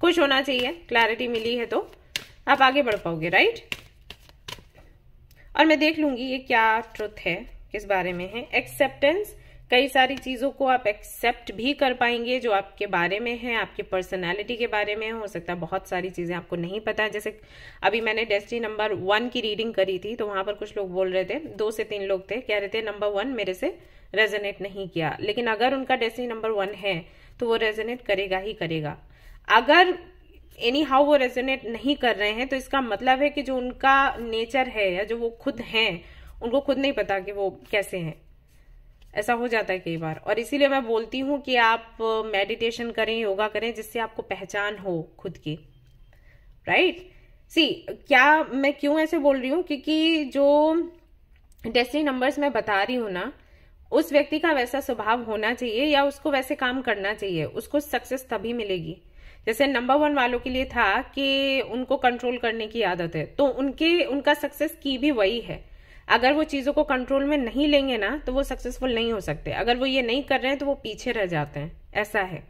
खुश होना चाहिए क्लैरिटी मिली है तो आप आगे बढ़ पाओगे राइट और मैं देख लूंगी ये क्या ट्रुथ है किस बारे में है एक्सेप्टेंस कई सारी चीज़ों को आप एक्सेप्ट भी कर पाएंगे जो आपके बारे में है आपके पर्सनालिटी के बारे में हो सकता है बहुत सारी चीज़ें आपको नहीं पता है जैसे अभी मैंने डेस्टी नंबर वन की रीडिंग करी थी तो वहां पर कुछ लोग बोल रहे थे दो से तीन लोग थे कह रहे थे नंबर वन मेरे से रेजोनेट नहीं किया लेकिन अगर उनका डेस्टिनी नंबर वन है तो वो रेजोनेट करेगा ही करेगा अगर एनी हाउ वो रेजोनेट नहीं कर रहे हैं तो इसका मतलब है कि जो उनका नेचर है या जो वो खुद हैं उनको खुद नहीं पता कि वो कैसे हैं ऐसा हो जाता है कई बार और इसीलिए मैं बोलती हूँ कि आप मेडिटेशन करें योगा करें जिससे आपको पहचान हो खुद की राइट right? सी क्या मैं क्यों ऐसे बोल रही हूँ क्योंकि जो डेस्टिनी नंबर्स मैं बता रही हूँ ना उस व्यक्ति का वैसा स्वभाव होना चाहिए या उसको वैसे काम करना चाहिए उसको सक्सेस तभी मिलेगी जैसे नंबर वन वालों के लिए था कि उनको कंट्रोल करने की आदत है तो उनके उनका सक्सेस की भी वही है अगर वो चीज़ों को कंट्रोल में नहीं लेंगे ना तो वो सक्सेसफुल नहीं हो सकते अगर वो ये नहीं कर रहे हैं तो वो पीछे रह जाते हैं ऐसा है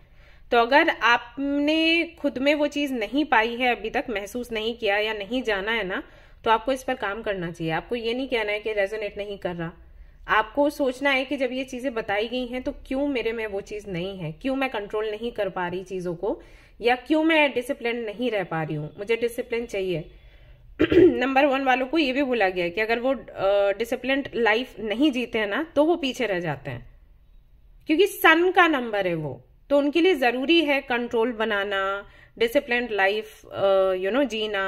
तो अगर आपने खुद में वो चीज़ नहीं पाई है अभी तक महसूस नहीं किया या नहीं जाना है ना तो आपको इस पर काम करना चाहिए आपको ये नहीं कहना है कि रेजोनेट नहीं कर रहा आपको सोचना है कि जब ये चीज़ें बताई गई हैं तो क्यों मेरे में वो चीज़ नहीं है क्यों मैं कंट्रोल नहीं कर पा रही चीज़ों को या क्यों मैं डिसिप्लिन नहीं रह पा रही हूँ मुझे डिसिप्लिन चाहिए नंबर वन वालों को ये भी बोला गया कि अगर वो डिसिप्लिन लाइफ नहीं जीते हैं ना तो वो पीछे रह जाते हैं क्योंकि सन का नंबर है वो तो उनके लिए ज़रूरी है कंट्रोल बनाना डिसिप्लिन लाइफ यू नो जीना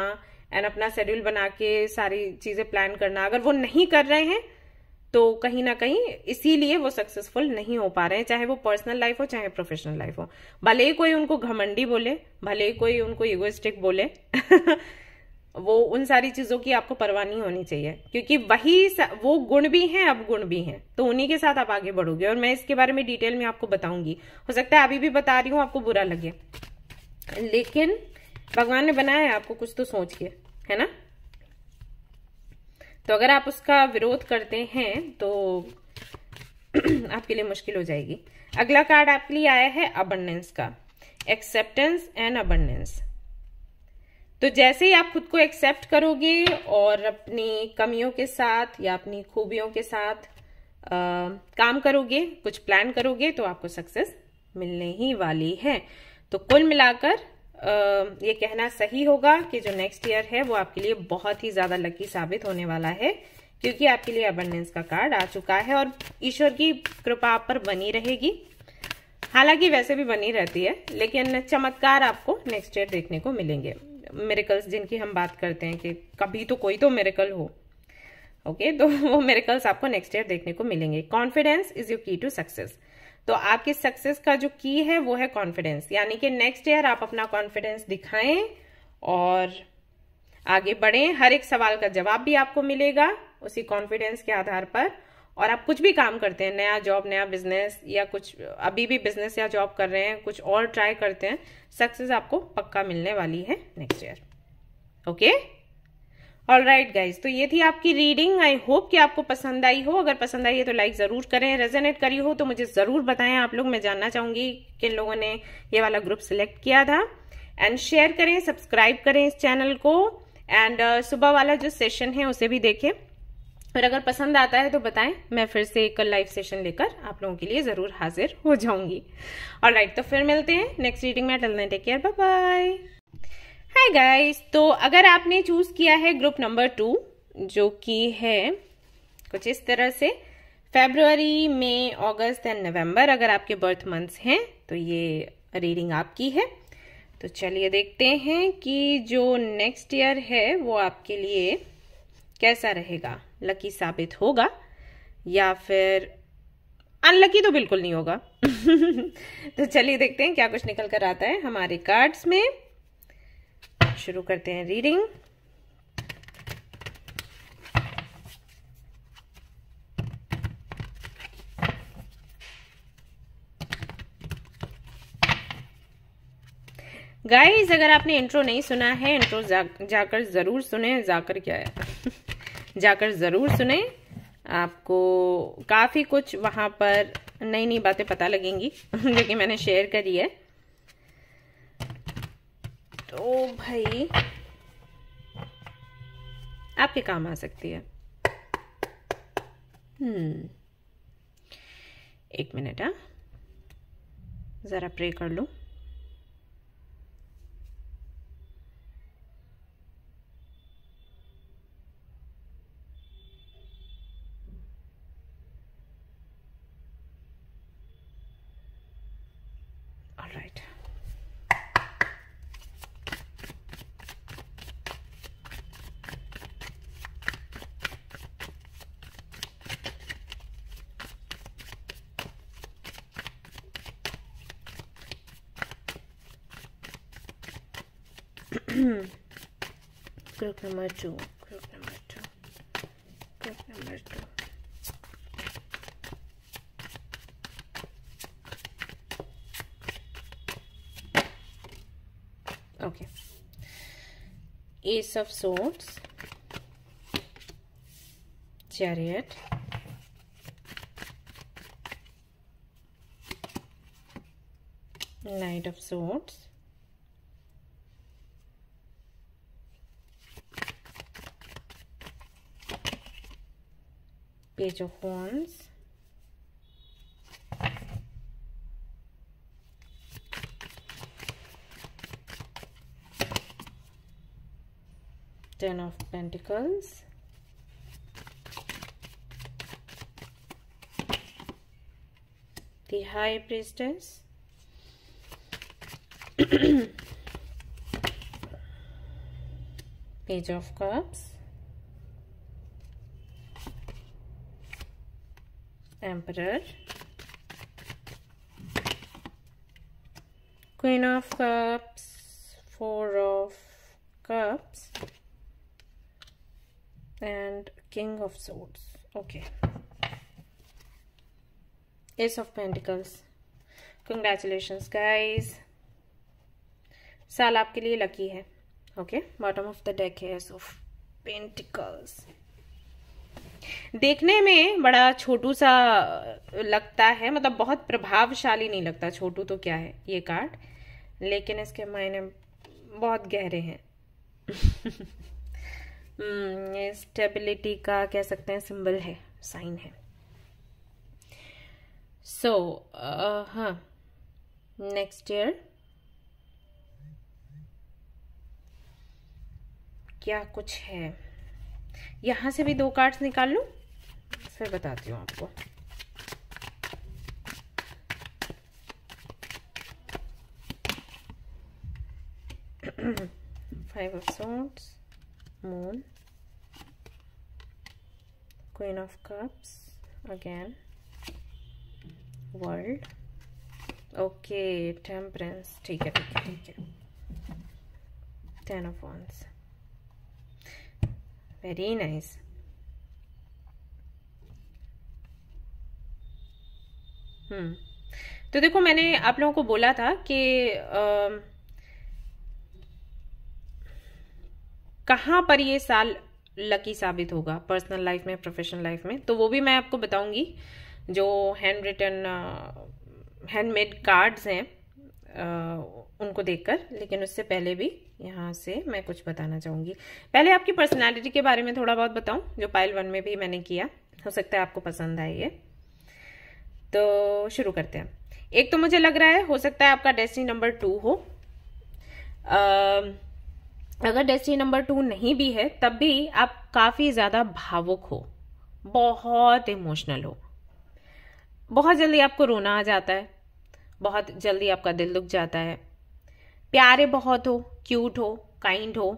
एंड अपना शेड्यूल बना के सारी चीज़ें प्लान करना अगर वो नहीं कर रहे हैं तो कहीं ना कहीं इसीलिए वो सक्सेसफुल नहीं हो पा रहे हैं चाहे वो पर्सनल लाइफ हो चाहे प्रोफेशनल लाइफ हो भले ही कोई उनको घमंडी बोले भले ही कोई उनको इगोस्टिक बोले वो उन सारी चीज़ों की आपको परवाह नहीं होनी चाहिए क्योंकि वही वो गुण भी हैं अब गुण भी हैं तो उन्हीं के साथ आप आगे बढ़ोगे और मैं इसके बारे में डिटेल में आपको बताऊंगी हो सकता है अभी भी बता रही हूं आपको बुरा लगे लेकिन भगवान ने बनाया है आपको कुछ तो सोच के है ना तो अगर आप उसका विरोध करते हैं तो आपके लिए मुश्किल हो जाएगी अगला कार्ड आपके लिए आया है अबंडेंस का एक्सेप्टेंस एंड अबंडेंस तो जैसे ही आप खुद को एक्सेप्ट करोगे और अपनी कमियों के साथ या अपनी खूबियों के साथ आ, काम करोगे कुछ प्लान करोगे तो आपको सक्सेस मिलने ही वाली है तो कुल मिलाकर ये कहना सही होगा कि जो नेक्स्ट ईयर है वो आपके लिए बहुत ही ज्यादा लकी साबित होने वाला है क्योंकि आपके लिए अबंडेंस का कार्ड आ चुका है और ईश्वर की कृपा आप पर बनी रहेगी हालांकि वैसे भी बनी रहती है लेकिन चमत्कार आपको नेक्स्ट ईयर देखने को मिलेंगे मेरेकल्स जिनकी हम बात करते हैं कि कभी तो कोई तो मेरेकल हो ओके okay, तो वो मेरेकल्स आपको नेक्स्ट ईयर देखने को मिलेंगे confidence is your key to success तो आपके सक्सेस का जो की है वो है कॉन्फिडेंस यानी कि नेक्स्ट ईयर आप अपना कॉन्फिडेंस दिखाएं और आगे बढ़ें हर एक सवाल का जवाब भी आपको मिलेगा उसी कॉन्फिडेंस के आधार पर और आप कुछ भी काम करते हैं नया जॉब नया बिजनेस या कुछ अभी भी बिजनेस या जॉब कर रहे हैं कुछ और ट्राई करते हैं सक्सेस आपको पक्का मिलने वाली है next year okay all right guys तो ये थी आपकी रीडिंग आई होप कि आपको पसंद आई हो अगर पसंद आई है तो लाइक ज़रूर करें रेजोनेट करी हो तो मुझे ज़रूर बताएं आप लोग मैं जानना चाहूंगी किन लोगों ने ये वाला ग्रुप सिलेक्ट किया था एंड शेयर करें सब्सक्राइब करें इस चैनल को एंड uh, सुबह वाला जो सेशन है उसे भी देखें और अगर पसंद आता है तो बताएं मैं फिर से कल लाइव सेशन लेकर आप लोगों के लिए ज़रूर हाजिर हो जाऊंगी और राइट तो फिर मिलते हैं नेक्स्ट रीडिंग में tell take care bye bye hi guys तो अगर आपने चूज़ किया है ग्रुप नंबर टू जो कि है कुछ इस तरह से February May August and November अगर आपके बर्थ मंथ्स हैं तो ये रीडिंग आपकी है तो चलिए देखते हैं कि जो नेक्स्ट ईयर है वो आपके लिए कैसा रहेगा लकी साबित होगा या फिर अनलकी तो बिल्कुल नहीं होगा तो चलिए देखते हैं क्या कुछ निकल कर आता है हमारे कार्ड्स में शुरू करते हैं रीडिंग गाइस अगर आपने इंट्रो नहीं सुना है इंट्रो जा, जाकर जरूर सुने जाकर क्या है जाकर ज़रूर सुने आपको काफ़ी कुछ वहाँ पर नई नई बातें पता लगेंगी जो कि मैंने शेयर करी है तो भाई आपके काम आ सकती है हम्म एक मिनट हाँ ज़रा प्रे कर लूँ number two. Group number two. Group number two. Okay. Ace of Swords. Chariot. Knight of Swords. page of horns, ten of pentacles the high priestess page of cups emperor queen of cups four of cups and king of swords okay ace of pentacles congratulations guys साल आपके लिए lucky है okay bottom of the deck है ace of pentacles देखने में बड़ा छोटू सा लगता है मतलब बहुत प्रभावशाली नहीं लगता छोटू तो क्या है ये कार्ड लेकिन इसके मायने बहुत गहरे हैं स्टेबिलिटी हम्म, का कह सकते हैं सिंबल है साइन है सो so, हाँ नेक्स्ट ईयर क्या कुछ है यहां से भी दो कार्ड्स निकाल लूँ फिर बताती हूँ आपको five of swords moon queen of cups again world okay temperance ठीक है ठीक है ठीक है ten of wands very nice hmm. तो देखो मैंने आप लोगों को बोला था कि कहाँ पर ये साल लकी साबित होगा पर्सनल लाइफ में प्रोफेशनल लाइफ में तो वो भी मैं आपको बताऊंगी जो हैंड रिटन हैंडमेड कार्ड्स हैं उनको देखकर लेकिन उससे पहले भी यहाँ से मैं कुछ बताना चाहूँगी पहले आपकी पर्सनालिटी के बारे में थोड़ा बहुत बताऊँ जो पाइल वन में भी मैंने किया हो सकता है आपको पसंद आए ये तो शुरू करते हैं एक तो मुझे लग रहा है हो सकता है आपका डेस्टिनी नंबर टू हो आ, अगर डेस्टिनी नंबर टू नहीं भी है तब भी आप काफ़ी ज़्यादा भावुक हो बहुत इमोशनल हो बहुत जल्दी आपको रोना आ जाता है बहुत जल्दी आपका दिल दुख जाता है प्यारे बहुत हो क्यूट हो काइंड हो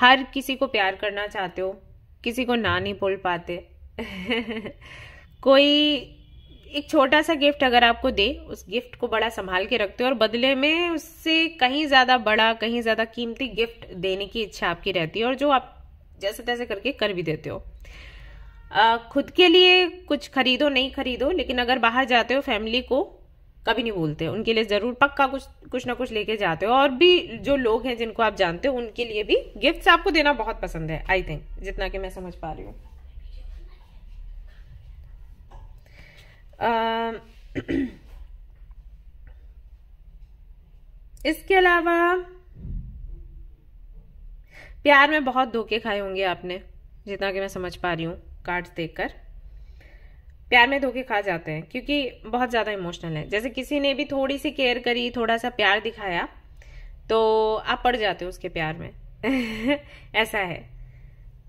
हर किसी को प्यार करना चाहते हो किसी को ना नहीं बोल पाते कोई एक छोटा सा गिफ्ट अगर आपको दे उस गिफ्ट को बड़ा संभाल के रखते हो और बदले में उससे कहीं ज़्यादा बड़ा कहीं ज़्यादा कीमती गिफ्ट देने की इच्छा आपकी रहती है और जो आप जैसे तैसे करके कर भी देते हो आ, खुद के लिए कुछ खरीदो नहीं खरीदो लेकिन अगर बाहर जाते हो फैमिली को कभी नहीं भूलते उनके लिए ज़रूर पक्का कुछ कुछ ना कुछ लेके जाते हो और भी जो लोग हैं जिनको आप जानते हो उनके लिए भी गिफ्ट्स आपको देना बहुत पसंद है आई थिंक जितना कि मैं समझ पा रही हूँ इसके अलावा प्यार में बहुत धोखे खाए होंगे आपने जितना कि मैं समझ पा रही हूँ कार्ड्स देखकर प्यार में धोखे खा जाते हैं क्योंकि बहुत ज़्यादा इमोशनल है जैसे किसी ने भी थोड़ी सी केयर करी थोड़ा सा प्यार दिखाया तो आप पड़ जाते हो उसके प्यार में ऐसा है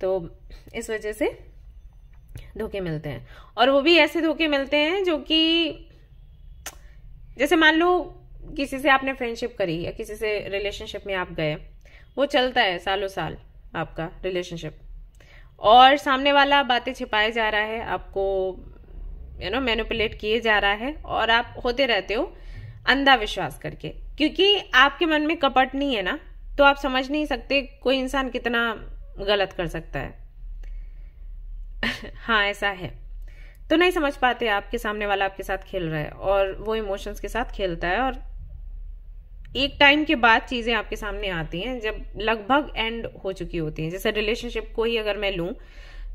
तो इस वजह से धोखे मिलते हैं और वो भी ऐसे धोखे मिलते हैं जो कि जैसे मान लो किसी से आपने फ्रेंडशिप करी या किसी से रिलेशनशिप में आप गए वो चलता है सालों साल आपका रिलेशनशिप और सामने वाला बातें छिपाए जा रहा है आपको यू नो मैनिपुलेट किए जा रहा है और आप होते रहते हो अंधा विश्वास करके क्योंकि आपके मन में कपट नहीं है ना तो आप समझ नहीं सकते कोई इंसान कितना गलत कर सकता है हाँ ऐसा है तो नहीं समझ पाते आपके सामने वाला आपके साथ खेल रहा है और वो इमोशंस के साथ खेलता है और एक टाइम के बाद चीज़ें आपके सामने आती हैं जब लगभग एंड हो चुकी होती हैं जैसे रिलेशनशिप को ही अगर मैं लूं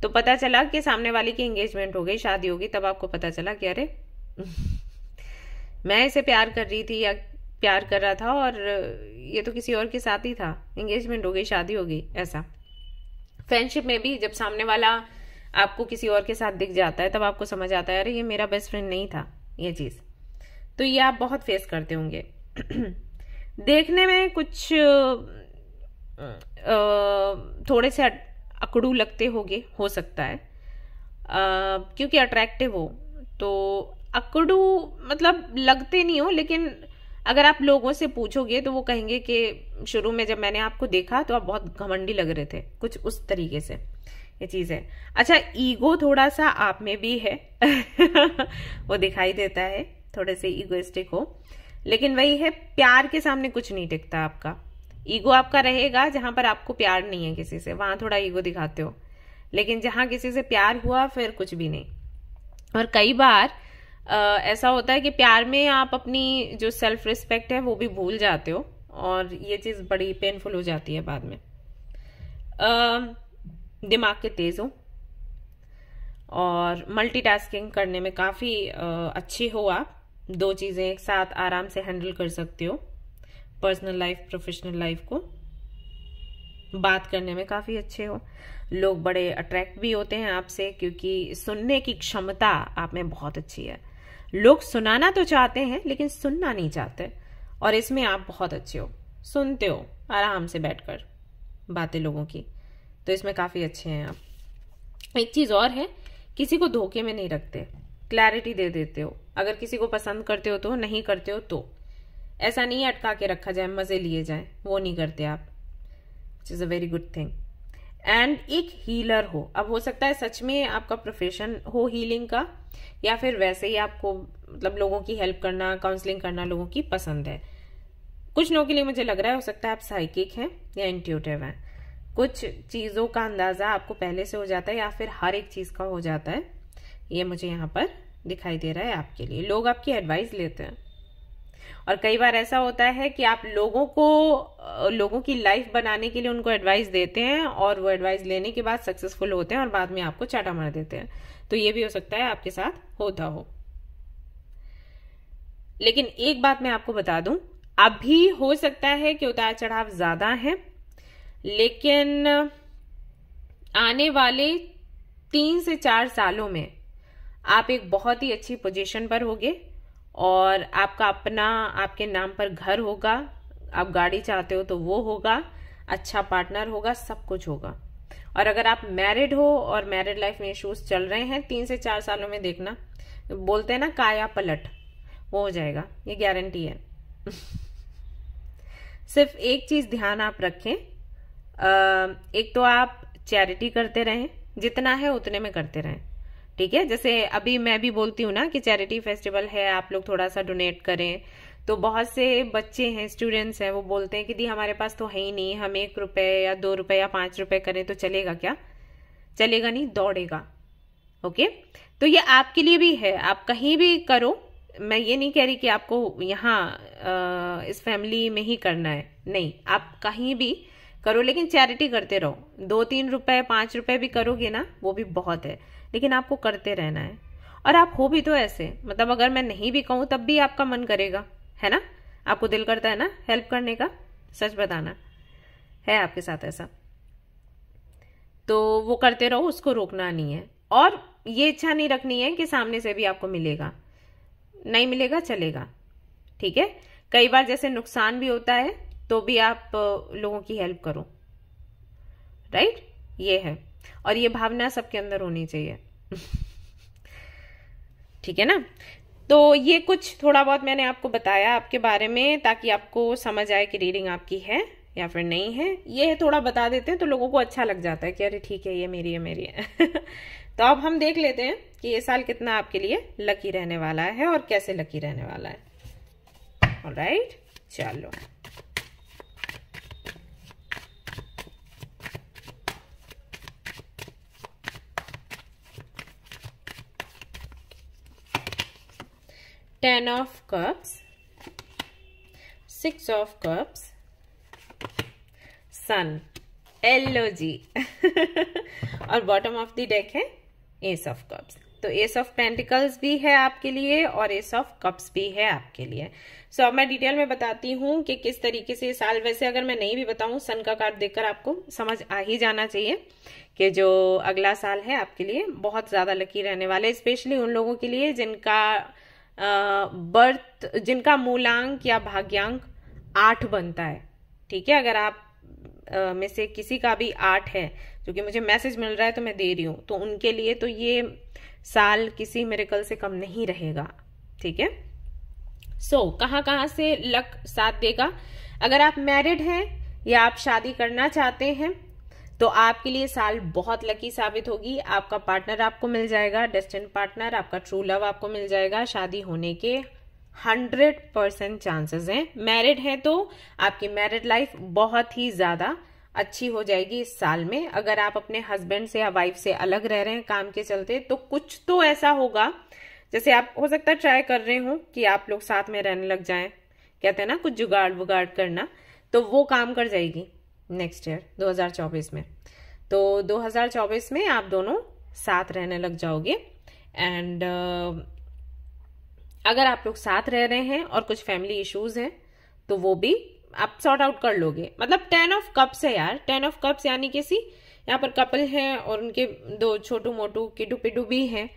तो पता चला कि सामने वाले की एंगेजमेंट हो गई शादी होगी तब आपको पता चला कि अरे मैं इसे प्यार कर रही थी या प्यार कर रहा था और ये तो किसी और के साथ ही था एंगेजमेंट हो गई शादी हो गई ऐसा फ्रेंडशिप में भी जब सामने वाला आपको किसी और के साथ दिख जाता है तब आपको समझ आता है अरे ये मेरा बेस्ट फ्रेंड नहीं था ये चीज़ तो ये आप बहुत फेस करते होंगे देखने में कुछ थोड़े से अकड़ू लगते होगे हो सकता है क्योंकि अट्रैक्टिव हो तो अकड़ू मतलब लगते नहीं हो लेकिन अगर आप लोगों से पूछोगे तो वो कहेंगे कि शुरू में जब मैंने आपको देखा तो आप बहुत घमंडी लग रहे थे कुछ उस तरीके से ये चीज़ है अच्छा ईगो थोड़ा सा आप में भी है वो दिखाई देता है थोड़े से ईगोइस्टिक हो लेकिन वही है प्यार के सामने कुछ नहीं टिकता आपका ईगो आपका रहेगा जहां पर आपको प्यार नहीं है किसी से वहां थोड़ा ईगो दिखाते हो लेकिन जहां किसी से प्यार हुआ फिर कुछ भी नहीं और कई बार आ, ऐसा होता है कि प्यार में आप अपनी जो सेल्फ रिस्पेक्ट है वो भी भूल जाते हो और ये चीज़ बड़ी पेनफुल हो जाती है बाद में आ, दिमाग के तेज़ हो और मल्टीटास्किंग करने में काफ़ी अच्छे हो आप दो चीज़ें एक साथ आराम से हैंडल कर सकते हो पर्सनल लाइफ प्रोफेशनल लाइफ को बात करने में काफ़ी अच्छे हो लोग बड़े अट्रैक्ट भी होते हैं आपसे क्योंकि सुनने की क्षमता आप में बहुत अच्छी है लोग सुनाना तो चाहते हैं लेकिन सुनना नहीं चाहते और इसमें आप बहुत अच्छे हो सुनते हो आराम से बैठकर बातें लोगों की तो इसमें काफ़ी अच्छे हैं आप एक चीज़ और है किसी को धोखे में नहीं रखते क्लैरिटी दे देते हो अगर किसी को पसंद करते हो तो नहीं करते हो तो ऐसा नहीं अटका के रखा जाए मज़े लिए जाए वो नहीं करते आप it is a very good thing and एक हीलर हो अब हो सकता है सच में आपका प्रोफेशन हो हीलिंग का या फिर वैसे ही आपको मतलब लोगों की हेल्प करना काउंसलिंग करना लोगों की पसंद है कुछ लोगों के लिए मुझे लग रहा है हो सकता है आप साइकिक हैं या इंट्यूटिव हैं कुछ चीज़ों का अंदाज़ा आपको पहले से हो जाता है या फिर हर एक चीज़ का हो जाता है ये मुझे यहाँ पर दिखाई दे रहा है आपके लिए लोग आपकी एडवाइस लेते हैं और कई बार ऐसा होता है कि आप लोगों को लोगों की लाइफ बनाने के लिए उनको एडवाइस देते हैं और वो एडवाइस लेने के बाद सक्सेसफुल होते हैं और बाद में आपको चाटा मार देते हैं तो ये भी हो सकता है आपके साथ होता हो लेकिन एक बात मैं आपको बता दूं अभी हो सकता है कि उतार चढ़ाव ज्यादा है लेकिन आने वाले तीन से चार सालों में आप एक बहुत ही अच्छी पोजीशन पर होगे और आपका अपना आपके नाम पर घर होगा आप गाड़ी चाहते हो तो वो होगा अच्छा पार्टनर होगा सब कुछ होगा और अगर आप मैरिड हो और मैरिड लाइफ में इश्यूज चल रहे हैं तीन से चार सालों में देखना बोलते हैं ना काया पलट वो हो जाएगा ये गारंटी है सिर्फ एक चीज ध्यान आप रखें एक तो आप चैरिटी करते रहें जितना है उतने में करते रहें ठीक है जैसे अभी मैं भी बोलती हूँ ना कि चैरिटी फेस्टिवल है आप लोग थोड़ा सा डोनेट करें तो बहुत से बच्चे हैं स्टूडेंट्स हैं वो बोलते हैं कि दी हमारे पास तो है ही नहीं हम एक रुपये या दो रुपये या पाँच रुपये करें तो चलेगा क्या चलेगा नहीं दौड़ेगा ओके तो ये आपके लिए भी है आप कहीं भी करो मैं ये नहीं कह रही कि आपको यहाँ इस फैमिली में ही करना है नहीं आप कहीं भी करो लेकिन चैरिटी करते रहो दो तीन रुपए पाँच रुपए भी करोगे ना वो भी बहुत है लेकिन आपको करते रहना है और आप हो भी तो ऐसे मतलब अगर मैं नहीं भी कहूँ तब भी आपका मन करेगा है ना आपको दिल करता है ना हेल्प करने का सच बताना है आपके साथ ऐसा तो वो करते रहो उसको रोकना नहीं है और ये इच्छा नहीं रखनी है कि सामने से भी आपको मिलेगा नहीं मिलेगा चलेगा ठीक है कई बार जैसे नुकसान भी होता है तो भी आप लोगों की हेल्प करो राइट right? ये है और ये भावना सबके अंदर होनी चाहिए ठीक है ना तो ये कुछ थोड़ा बहुत मैंने आपको बताया आपके बारे में ताकि आपको समझ आए कि रीडिंग आपकी है या फिर नहीं है ये थोड़ा बता देते हैं तो लोगों को अच्छा लग जाता है कि अरे ठीक है ये मेरी है मेरी है तो अब हम देख लेते हैं कि ये साल कितना आपके लिए लकी रहने वाला है और कैसे लकी रहने वाला है राइट right? चलो ten of cups six of cups sun एलो जी और बॉटम ऑफ द डेक है एस ऑफ कप्स तो एस ऑफ पेंटिकल्स भी है आपके लिए और एस ऑफ कप्स भी है आपके लिए सो so, अब मैं डिटेल में बताती हूँ कि किस तरीके से ये साल वैसे अगर मैं नहीं भी बताऊं सन का कार्ड देखकर आपको समझ आ ही जाना चाहिए कि जो अगला साल है आपके लिए बहुत ज़्यादा लकी रहने वाले स्पेशली उन लोगों के लिए जिनका बर्थ जिनका मूलांक या भाग्यांक आठ बनता है ठीक है अगर आप में से किसी का भी आठ है जो कि मुझे मैसेज मिल रहा है तो मैं दे रही हूँ तो उनके लिए तो ये साल किसी मेरेकल से कम नहीं रहेगा ठीक है सो so, कहाँ कहाँ से लक साथ देगा अगर आप मैरिड हैं या आप शादी करना चाहते हैं तो आपके लिए साल बहुत लकी साबित होगी आपका पार्टनर आपको मिल जाएगा डेस्टिन पार्टनर आपका ट्रू लव आपको मिल जाएगा शादी होने के हंड्रेड परसेंट चांसेस हैं मैरिड है तो आपकी मैरिड लाइफ बहुत ही ज्यादा अच्छी हो जाएगी इस साल में अगर आप अपने हस्बैंड से या वाइफ से अलग रह रहे हैं काम के चलते तो कुछ तो ऐसा होगा जैसे आप हो सकता है ट्राई कर रहे हो कि आप लोग साथ में रहने लग जाएं कहते हैं ना कुछ जुगाड़ बुगाड़ करना तो वो काम कर जाएगी नेक्स्ट ईयर 2024 में तो 2024 में आप दोनों साथ रहने लग जाओगे एंड uh, अगर आप लोग साथ रह रहे हैं और कुछ फैमिली इश्यूज हैं तो वो भी आप सॉर्ट आउट कर लोगे मतलब टेन ऑफ कप्स है यार टेन ऑफ कप्स यानी किसी यहाँ पर कपल हैं और उनके दो छोटू मोटू किडू पिडू भी हैं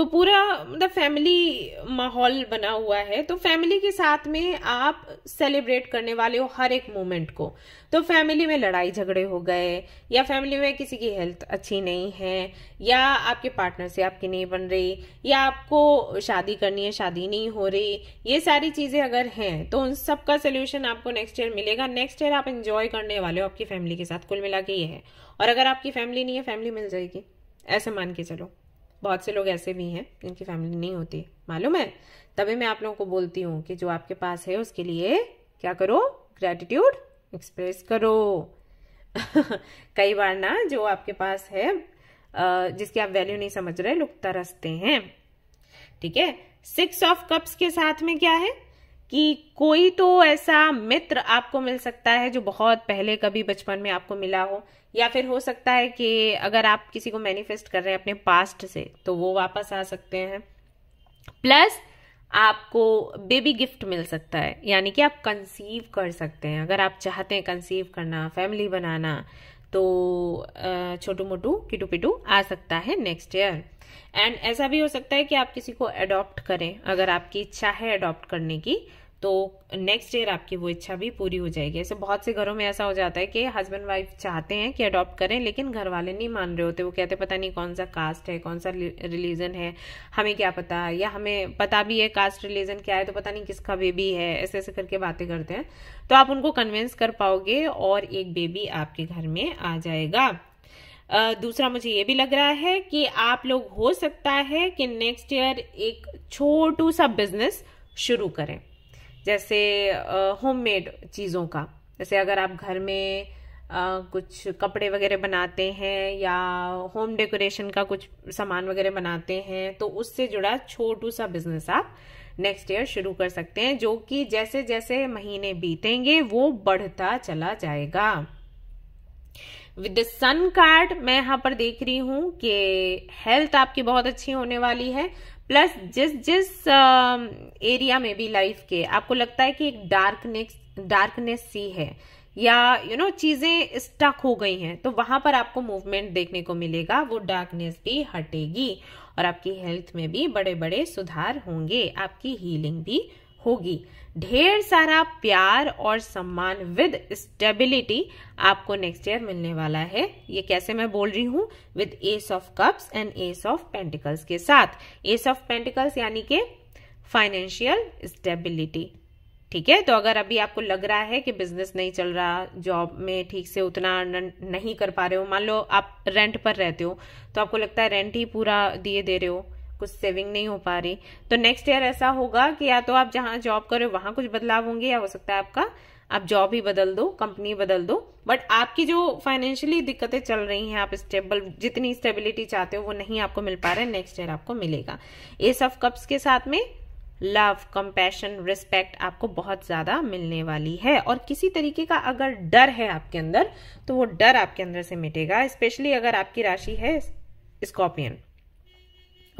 तो पूरा मतलब फैमिली माहौल बना हुआ है तो फैमिली के साथ में आप सेलिब्रेट करने वाले हो हर एक मोमेंट को तो फैमिली में लड़ाई झगड़े हो गए या फैमिली में किसी की हेल्थ अच्छी नहीं है या आपके पार्टनर से आपकी नहीं बन रही या आपको शादी करनी है शादी नहीं हो रही ये सारी चीज़ें अगर हैं तो उन सबका सोल्यूशन आपको नेक्स्ट ईयर मिलेगा नेक्स्ट ईयर आप इंजॉय करने वाले हो आपकी फैमिली के साथ कुल मिला के ये है और अगर आपकी फैमिली नहीं है फैमिली मिल जाएगी ऐसे मान के चलो बहुत से लोग ऐसे भी हैं जिनकी फैमिली नहीं होती मालूम है तभी मैं आप लोगों को बोलती हूँ कि जो आपके पास है उसके लिए क्या करो ग्रेटिट्यूड एक्सप्रेस करो कई बार ना जो आपके पास है जिसकी आप वैल्यू नहीं समझ रहे लोग तरसते हैं ठीक है सिक्स ऑफ कप्स के साथ में क्या है कि कोई तो ऐसा मित्र आपको मिल सकता है जो बहुत पहले कभी बचपन में आपको मिला हो या फिर हो सकता है कि अगर आप किसी को मैनिफेस्ट कर रहे हैं अपने पास्ट से तो वो वापस आ सकते हैं प्लस आपको बेबी गिफ्ट मिल सकता है यानी कि आप कंसीव कर सकते हैं अगर आप चाहते हैं कंसीव करना फैमिली बनाना तो छोटू मोटू किटू पिटू आ सकता है नेक्स्ट ईयर एंड ऐसा भी हो सकता है कि आप किसी को अडॉप्ट करें अगर आपकी इच्छा है अडॉप्ट करने की तो नेक्स्ट ईयर आपकी वो इच्छा भी पूरी हो जाएगी ऐसे बहुत से घरों में ऐसा हो जाता है कि हस्बैंड वाइफ चाहते हैं कि अडॉप्ट करें लेकिन घर वाले नहीं मान रहे होते वो कहते पता नहीं कौन सा कास्ट है कौन सा रिलीजन है हमें क्या पता या हमें पता भी है कास्ट रिलीजन क्या है तो पता नहीं किसका बेबी है ऐसे ऐसे करके बातें करते हैं तो आप उनको कन्विंस कर पाओगे और एक बेबी आपके घर में आ जाएगा दूसरा मुझे ये भी लग रहा है कि आप लोग हो सकता है कि नेक्स्ट ईयर एक छोटू सा बिजनेस शुरू करें जैसे होममेड चीज़ों का जैसे अगर आप घर में आ, कुछ कपड़े वगैरह बनाते हैं या होम डेकोरेशन का कुछ सामान वगैरह बनाते हैं तो उससे जुड़ा छोटू सा बिजनेस आप नेक्स्ट ईयर शुरू कर सकते हैं जो कि जैसे जैसे महीने बीतेंगे वो बढ़ता चला जाएगा विद द सन कार्ड मैं यहाँ पर देख रही हूं कि हेल्थ आपकी बहुत अच्छी होने वाली है प्लस जिस जिस एरिया में भी लाइफ के आपको लगता है कि एक डार्कनेस डार्कनेस सी है या यू नो चीजें स्टक हो गई हैं तो वहां पर आपको मूवमेंट देखने को मिलेगा वो डार्कनेस भी हटेगी और आपकी हेल्थ में भी बड़े बड़े सुधार होंगे आपकी हीलिंग भी होगी ढेर सारा प्यार और सम्मान विद स्टेबिलिटी आपको नेक्स्ट ईयर मिलने वाला है ये कैसे मैं बोल रही हूँ with ace of cups and ace of pentacles के साथ एस ऑफ पेंटिकल्स यानी के फाइनेंशियल स्टेबिलिटी ठीक है तो अगर अभी आपको लग रहा है कि बिजनेस नहीं चल रहा जॉब में ठीक से उतना नहीं कर पा रहे हो मान लो आप रेंट पर रहते हो तो आपको लगता है रेंट ही पूरा दिए दे रहे हो कुछ सेविंग नहीं हो पा रही तो नेक्स्ट ईयर ऐसा होगा कि या तो आप जहां जॉब करो वहां कुछ बदलाव होंगे या हो सकता है आपका आप जॉब ही बदल दो कंपनी बदल दो बट आपकी जो फाइनेंशियली दिक्कतें चल रही हैं आप स्टेबल जितनी स्टेबिलिटी चाहते हो वो नहीं आपको मिल पा रहा है नेक्स्ट ईयर आपको मिलेगा एस ऑफ कप्स के साथ में लव कंपैशन रिस्पेक्ट आपको बहुत ज़्यादा मिलने वाली है और किसी तरीके का अगर डर है आपके अंदर तो वो डर आपके अंदर से मिटेगा स्पेशली अगर आपकी राशि है स्कॉर्पियन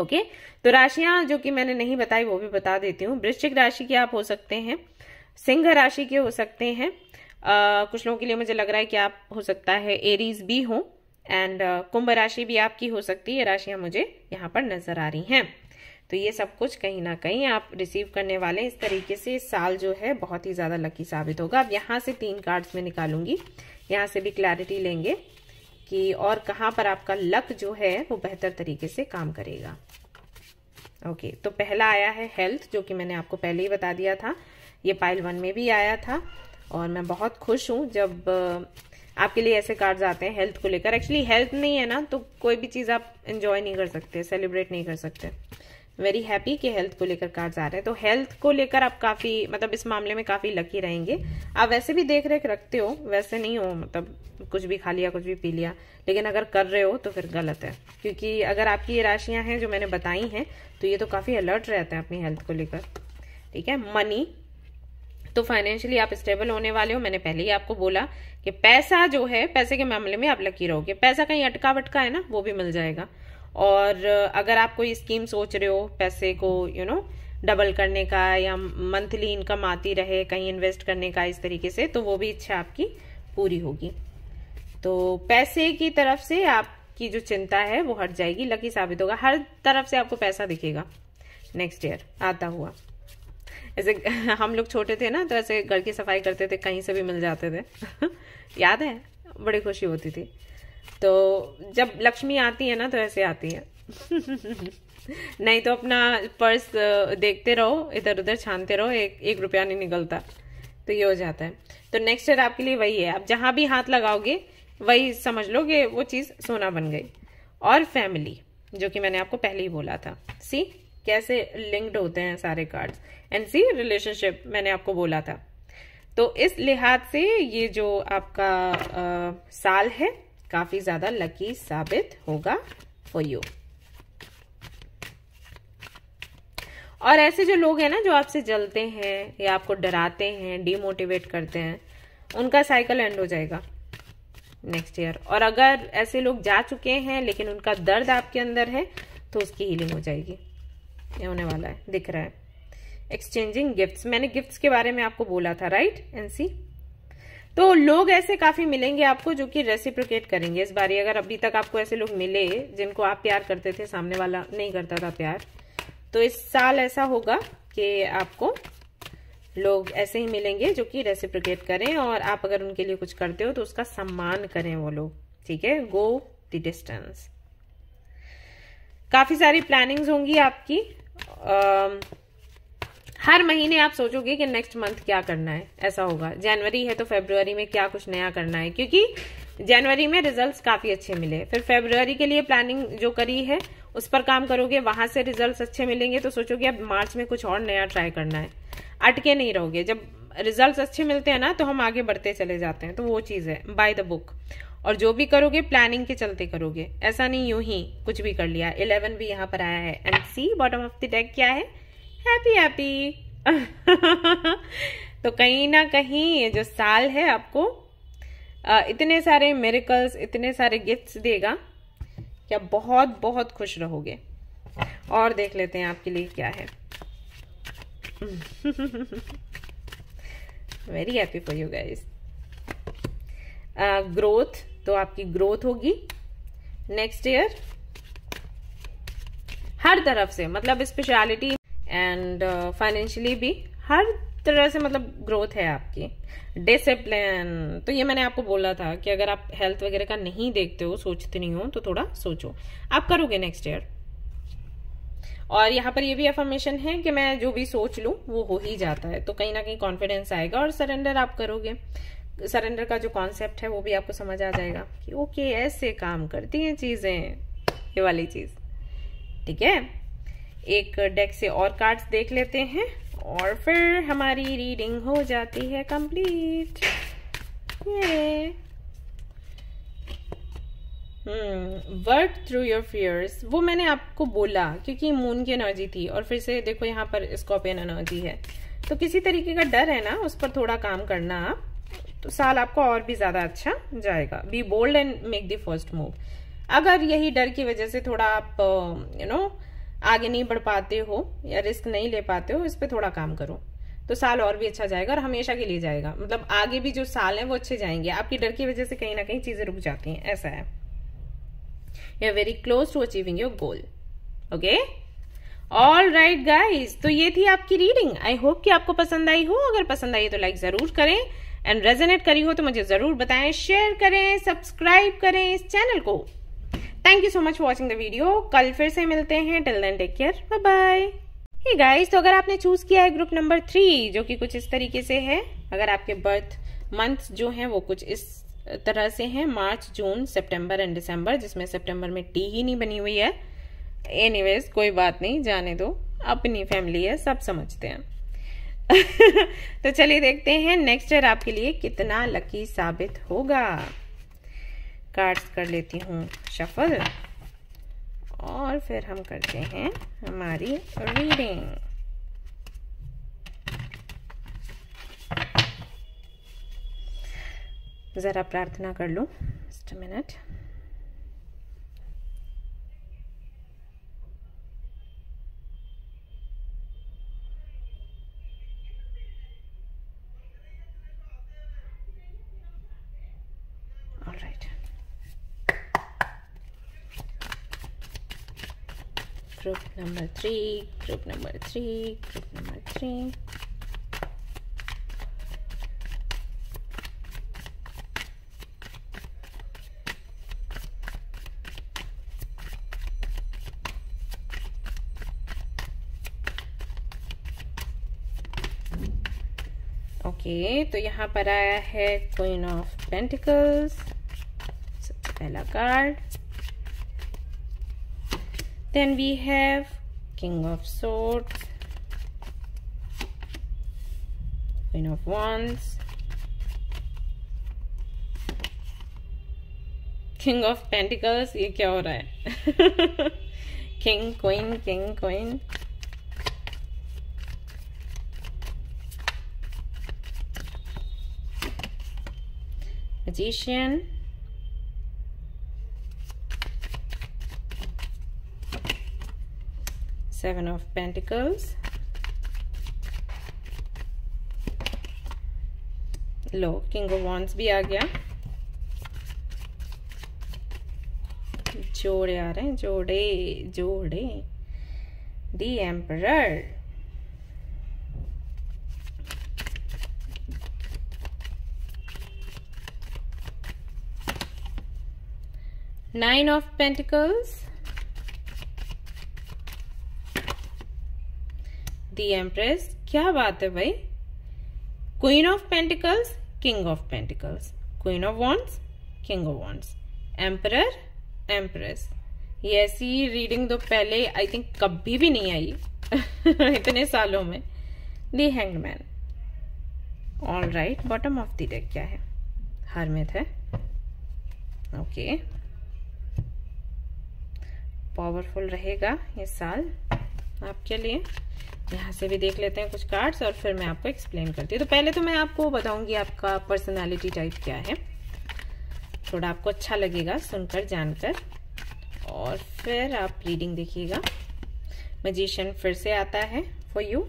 ओके तो राशियां जो कि मैंने नहीं बताई वो भी बता देती हूँ वृश्चिक राशि के आप हो सकते हैं सिंह राशि के हो सकते हैं आ, कुछ लोगों के लिए मुझे लग रहा है कि आप हो सकता है एरीज भी हो एंड कुंभ राशि भी आपकी हो सकती है राशियां मुझे यहाँ पर नजर आ रही हैं तो ये सब कुछ कहीं ना कहीं आप रिसीव करने वाले इस तरीके से साल जो है बहुत ही ज्यादा लकी साबित होगा अब यहाँ से तीन कार्ड्स में निकालूंगी यहाँ से भी क्लैरिटी लेंगे कि और कहां पर आपका लक जो है वो बेहतर तरीके से काम करेगा ओके okay, तो पहला आया है हेल्थ जो कि मैंने आपको पहले ही बता दिया था ये पाइल वन में भी आया था और मैं बहुत खुश हूं जब आपके लिए ऐसे कार्ड आते हैं हेल्थ को लेकर एक्चुअली हेल्थ नहीं है ना तो कोई भी चीज़ आप एंजॉय नहीं कर सकते सेलिब्रेट नहीं कर सकते वेरी हैप्पी कि हेल्थ को लेकर कार्ड्स आ रहे हैं तो हेल्थ को लेकर आप काफ़ी मतलब इस मामले में काफ़ी लकी रहेंगे आप वैसे भी देख रेख रखते हो वैसे नहीं हो मतलब कुछ भी खा लिया कुछ भी पी लिया लेकिन अगर कर रहे हो तो फिर गलत है क्योंकि अगर आपकी ये राशियाँ हैं जो मैंने बताई हैं तो ये तो काफ़ी अलर्ट रहते हैं अपनी हेल्थ को लेकर ठीक है मनी तो फाइनेंशियली आप स्टेबल होने वाले हो मैंने पहले ही आपको बोला कि पैसा जो है पैसे के मामले में आप लकी रहोगे पैसा कहीं अटका वटका है ना वो भी मिल जाएगा और अगर आप कोई स्कीम सोच रहे हो पैसे को यू नो डबल करने का या मंथली इनकम आती रहे कहीं इन्वेस्ट करने का इस तरीके से तो वो भी इच्छा आपकी पूरी होगी तो पैसे की तरफ से आपकी जो चिंता है वो हट जाएगी लकी साबित होगा हर तरफ से आपको पैसा दिखेगा नेक्स्ट ईयर आता हुआ ऐसे हम लोग छोटे थे ना तो ऐसे घर की सफाई करते थे कहीं से भी मिल जाते थे याद है बड़ी खुशी होती थी तो जब लक्ष्मी आती है ना तो ऐसे आती है नहीं तो अपना पर्स देखते रहो इधर उधर छानते रहो एक एक रुपया नहीं निकलता तो ये हो जाता है तो नेक्स्ट स्टेप आपके लिए वही है आप जहां भी हाथ लगाओगे वही समझ लो कि वो चीज़ सोना बन गई और फैमिली जो कि मैंने आपको पहले ही बोला था सी कैसे लिंक्ड होते हैं सारे कार्ड्स एंड सी रिलेशनशिप मैंने आपको बोला था तो इस लिहाज से ये जो आपका आ, साल है काफ़ी ज़्यादा लकी साबित होगा फॉर यू और ऐसे जो लोग हैं ना जो आपसे जलते हैं या आपको डराते हैं डीमोटिवेट करते हैं उनका साइकिल एंड हो जाएगा नेक्स्ट ईयर और अगर ऐसे लोग जा चुके हैं लेकिन उनका दर्द आपके अंदर है तो उसकी हीलिंग हो जाएगी ये होने वाला है दिख रहा है एक्सचेंजिंग गिफ्ट्स मैंने गिफ्ट्स के बारे में आपको बोला था राइट एनसी तो लोग ऐसे काफी मिलेंगे आपको जो कि रेसिप्रोकेट करेंगे इस बारी अगर अभी तक आपको ऐसे लोग मिले जिनको आप प्यार करते थे सामने वाला नहीं करता था प्यार तो इस साल ऐसा होगा कि आपको लोग ऐसे ही मिलेंगे जो कि रेसिप्रोकेट करें और आप अगर उनके लिए कुछ करते हो तो उसका सम्मान करें वो लोग ठीक है गो द डिस्टेंस काफी सारी प्लानिंग्स होंगी आपकी आ, हर महीने आप सोचोगे कि नेक्स्ट मंथ क्या करना है ऐसा होगा जनवरी है तो फेब्रुवरी में क्या कुछ नया करना है क्योंकि जनवरी में रिजल्ट्स काफी अच्छे मिले फिर फेब्रुवरी के लिए प्लानिंग जो करी है उस पर काम करोगे वहां से रिजल्ट्स अच्छे मिलेंगे तो सोचोगे अब मार्च में कुछ और नया ट्राई करना है अटके नहीं रहोगे जब रिजल्ट्स अच्छे मिलते हैं ना तो हम आगे बढ़ते चले जाते हैं तो वो चीज़ है बाय द बुक और जो भी करोगे प्लानिंग के चलते करोगे ऐसा नहीं यूं ही कुछ भी कर लिया इलेवन भी यहाँ पर आया है and see bottom of the deck क्या है हैप्पी हैप्पी तो कहीं ना कहीं ये जो साल है आपको इतने सारे मेरिकल्स इतने सारे गिफ्ट्स देगा कि आप बहुत बहुत खुश रहोगे और देख लेते हैं आपके लिए क्या है very happy for you guys growth तो आपकी ग्रोथ होगी नेक्स्ट ईयर हर तरफ से मतलब स्पेशलिटी एंड फाइनेंशियली uh, भी हर तरह से मतलब ग्रोथ है आपकी डिसिप्लिन तो ये मैंने आपको बोला था कि अगर आप हेल्थ वगैरह का नहीं देखते हो सोचते नहीं हो तो थोड़ा सोचो आप करोगे नेक्स्ट ईयर और यहाँ पर ये भी अफर्मेशन है कि मैं जो भी सोच लूँ वो हो ही जाता है तो कहीं ना कहीं कॉन्फिडेंस आएगा और सरेंडर आप करोगे सरेंडर का जो कॉन्सेप्ट है वो भी आपको समझ आ जाएगा कि ओके ऐसे काम करती हैं चीज़ें ये वाली चीज़ ठीक है एक डेक से और कार्ड्स देख लेते हैं और फिर हमारी रीडिंग हो जाती है complete hmm work through your fears वो मैंने आपको बोला क्योंकि मून की एनर्जी थी और फिर से देखो यहाँ पर स्कॉर्पियन एनर्जी है तो किसी तरीके का डर है ना उस पर थोड़ा काम करना आप तो साल आपको और भी ज्यादा अच्छा जाएगा be bold and make the first move अगर यही डर की वजह से थोड़ा आप यू uh, नो know, आगे नहीं बढ़ पाते हो या रिस्क नहीं ले पाते हो इस पर थोड़ा काम करो तो साल और भी अच्छा जाएगा और हमेशा के लिए जाएगा मतलब आगे भी जो साल है वो अच्छे जाएंगे आपकी डर की वजह से कहीं ना कहीं चीजें रुक जाती हैं ऐसा है you are very close to achieving your goal okay all right guys तो ये थी आपकी रीडिंग आई होप कि आपको पसंद आई हो अगर पसंद आई तो लाइक जरूर करें एंड रेजोनेट करी हो तो मुझे जरूर बताएं शेयर करें सब्सक्राइब करें इस चैनल को thank you so much watching the video कल फिर से मिलते हैं till then take care bye bye hey guys तो अगर आपने चूज किया है ग्रुप नंबर थ्री जो कि कुछ इस तरीके से है अगर आपके बर्थ मंथ जो है वो कुछ इस तरह से हैं मार्च जून सितंबर एंड दिसंबर जिसमें सितंबर में टी ही नहीं बनी हुई है एनीवेज कोई बात नहीं जाने दो अपनी फैमिली है सब समझते हैं तो चलिए देखते हैं नेक्स्ट ईयर आपके लिए कितना लकी साबित होगा कार्ड्स कर लेती हूँ शफल और फिर हम करते हैं हमारी रीडिंग ज़रा प्रार्थना कर लो just minute All right. group number three, group number three, group number three. Okay okay, तो यहाँ पर आया है क्वीन ऑफ पेंटिकल्स सबसे पहला card then we have king of swords queen of wands king of pentacles ye kya ho raha king queen king queen magician seven of pentacles लो king of wands भी आ गया जोड़े आ रहे हैं जोड़े जोड़े the emperor nine of pentacles the empress क्या बात है भाई queen of pentacles king of pentacles queen of wands king of wands emperor empress ये ऐसी रीडिंग तो पहले आई थिंक कभी भी नहीं आई इतने सालों में the hangman all right bottom of the deck क्या है में है ओके okay. पावरफुल रहेगा ये साल आपके लिए यहाँ से भी देख लेते हैं कुछ कार्ड्स और फिर मैं आपको एक्सप्लेन करती हूँ तो पहले तो मैं आपको बताऊंगी आपका पर्सनालिटी टाइप क्या है थोड़ा आपको अच्छा लगेगा सुनकर जानकर और फिर आप रीडिंग देखिएगा मजिशियन फिर से आता है for you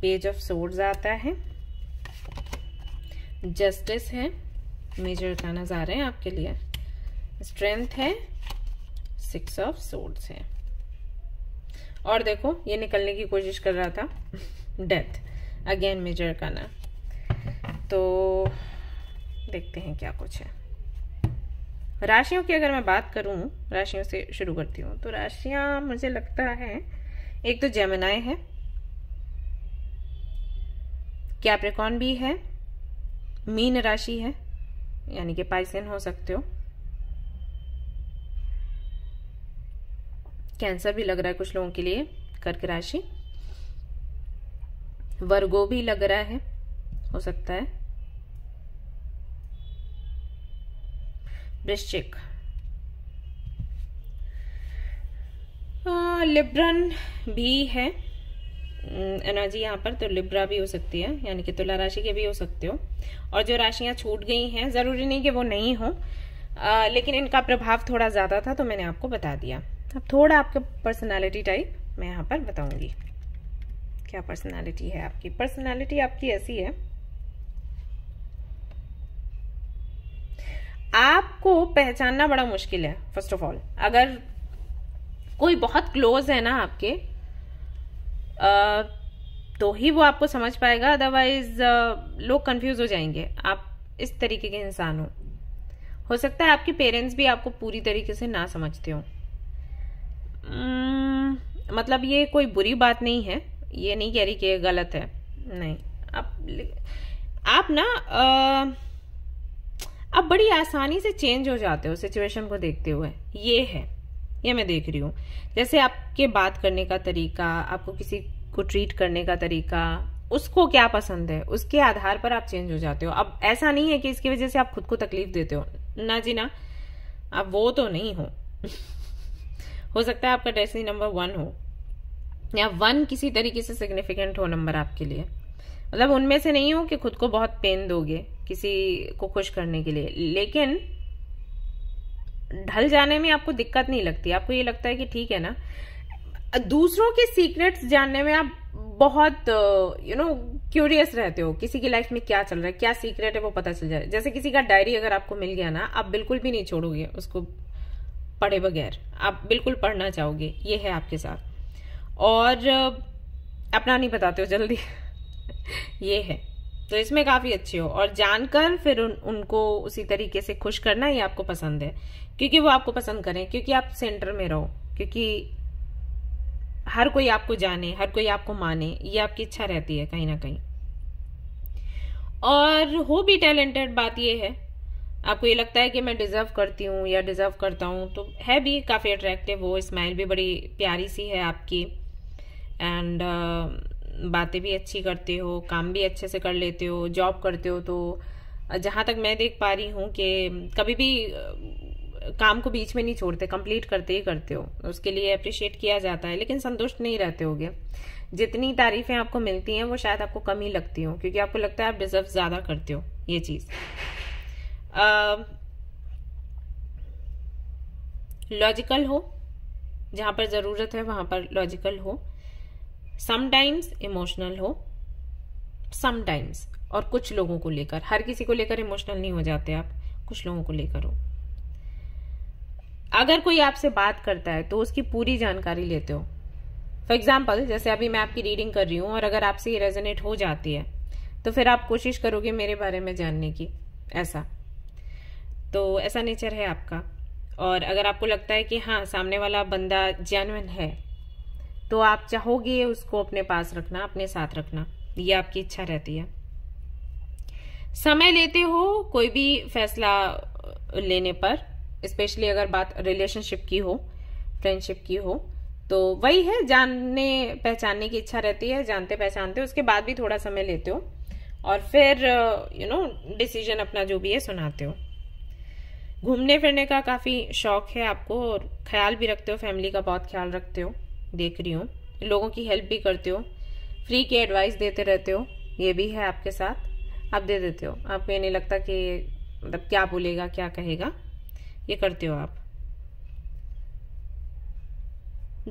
page of swords आता है जस्टिस है मेजर का नजारे हैं आपके लिए स्ट्रेंथ है सिक्स ऑफ सोर्स है और देखो ये निकलने की कोशिश कर रहा था डेथ अगेन मेजर करना तो देखते हैं क्या कुछ है राशियों की अगर मैं बात करूं राशियों से शुरू करती हूं तो राशियां मुझे लगता है एक तो जेमिनाय है कैप्रिकॉन भी है मीन राशि है यानी कि पाइसन हो सकते हो कैंसर भी लग रहा है कुछ लोगों के लिए कर्क राशि वर्गो भी लग रहा है हो सकता है वृश्चिक लिब्रन भी है एनर्जी यहाँ पर तो लिब्रा भी हो सकती है यानी कि तुला राशि के भी हो सकते हो और जो राशियाँ छूट गई हैं ज़रूरी नहीं कि वो नहीं हो आ, लेकिन इनका प्रभाव थोड़ा ज़्यादा था तो मैंने आपको बता दिया तो आप थोड़ा आपका पर्सनालिटी टाइप मैं यहाँ पर बताऊँगी क्या पर्सनालिटी है आपकी पर्सनालिटी आपकी ऐसी है आपको पहचानना बड़ा मुश्किल है फर्स्ट ऑफ ऑल अगर कोई बहुत क्लोज है ना आपके तो ही वो आपको समझ पाएगा अदरवाइज लोग कंफ्यूज हो जाएंगे आप इस तरीके के इंसान हो हो सकता है आपके पेरेंट्स भी आपको पूरी तरीके से ना समझते हो हम्म, मतलब ये कोई बुरी बात नहीं है ये नहीं कह रही कि ये गलत है नहीं आप आप ना आप बड़ी आसानी से चेंज हो जाते हो सिचुएशन को देखते हुए ये है ये मैं देख रही हूँ जैसे आपके बात करने का तरीका आपको किसी को ट्रीट करने का तरीका उसको क्या पसंद है उसके आधार पर आप चेंज हो जाते हो अब ऐसा नहीं है कि इसकी वजह से आप खुद को तकलीफ देते हो ना जी ना आप वो तो नहीं हो हो सकता है आपका डेस्टिनी नंबर वन हो या वन किसी तरीके से सिग्निफिकेंट हो नंबर आपके लिए मतलब उनमें से नहीं हो कि खुद को बहुत पेन दोगे किसी को खुश करने के लिए लेकिन ढल जाने में आपको दिक्कत नहीं लगती आपको ये लगता है कि ठीक है ना दूसरों के सीक्रेट्स जानने में आप बहुत यू नो क्यूरियस रहते हो किसी की लाइफ में क्या चल रहा है क्या सीक्रेट है वो पता चल जाए जैसे किसी का डायरी अगर आपको मिल गया ना आप बिल्कुल भी नहीं छोड़ोगे उसको पढ़े बगैर आप बिल्कुल पढ़ना चाहोगे ये है आपके साथ और अपना नहीं बताते हो जल्दी ये है तो इसमें काफ़ी अच्छे हो और जानकर फिर उन, उनको उसी तरीके से खुश करना ही आपको पसंद है क्योंकि वो आपको पसंद करें क्योंकि आप सेंटर में रहो क्योंकि हर कोई आपको जाने हर कोई आपको माने ये आपकी इच्छा रहती है कहीं ना कहीं और हो भी टैलेंटेड बात ये है आपको ये लगता है कि मैं डिज़र्व करती हूँ या डिज़र्व करता हूँ तो है भी काफ़ी अट्रैक्टिव वो स्माइल भी बड़ी प्यारी सी है आपकी एंड uh, बातें भी अच्छी करते हो काम भी अच्छे से कर लेते हो जॉब करते हो तो जहाँ तक मैं देख पा रही हूँ कि कभी भी काम को बीच में नहीं छोड़ते कंप्लीट करते ही करते हो उसके लिए अप्रिशिएट किया जाता है लेकिन संतुष्ट नहीं रहते होगे जितनी तारीफें आपको मिलती हैं वो शायद आपको कम ही लगती हो क्योंकि आपको लगता है आप डिजर्व ज़्यादा करते हो ये चीज़ लॉजिकल हो जहां पर ज़रूरत है वहां पर लॉजिकल हो समटाइम्स इमोशनल हो समटाइम्स और कुछ लोगों को लेकर हर किसी को लेकर इमोशनल नहीं हो जाते आप कुछ लोगों को लेकर हो अगर कोई आपसे बात करता है तो उसकी पूरी जानकारी लेते हो फॉर एग्जाम्पल जैसे अभी मैं आपकी रीडिंग कर रही हूं और अगर आपसे ये रेजोनेट हो जाती है तो फिर आप कोशिश करोगे मेरे बारे में जानने की ऐसा तो ऐसा नेचर है आपका और अगर आपको लगता है कि हाँ सामने वाला बंदा जेनविन है तो आप चाहोगे उसको अपने पास रखना अपने साथ रखना ये आपकी इच्छा रहती है समय लेते हो कोई भी फैसला लेने पर स्पेशली अगर बात रिलेशनशिप की हो फ्रेंडशिप की हो तो वही है जानने पहचानने की इच्छा रहती है जानते पहचानते उसके बाद भी थोड़ा समय लेते हो और फिर यू नो डिसीजन अपना जो भी है सुनाते हो घूमने फिरने का काफ़ी शौक है आपको और ख्याल भी रखते हो फैमिली का बहुत ख्याल रखते हो देख रही हूँ लोगों की हेल्प भी करते हो फ्री की एडवाइस देते रहते हो ये भी है आपके साथ आप दे देते हो आपको ये नहीं लगता कि मतलब क्या बोलेगा क्या कहेगा ये करते हो आप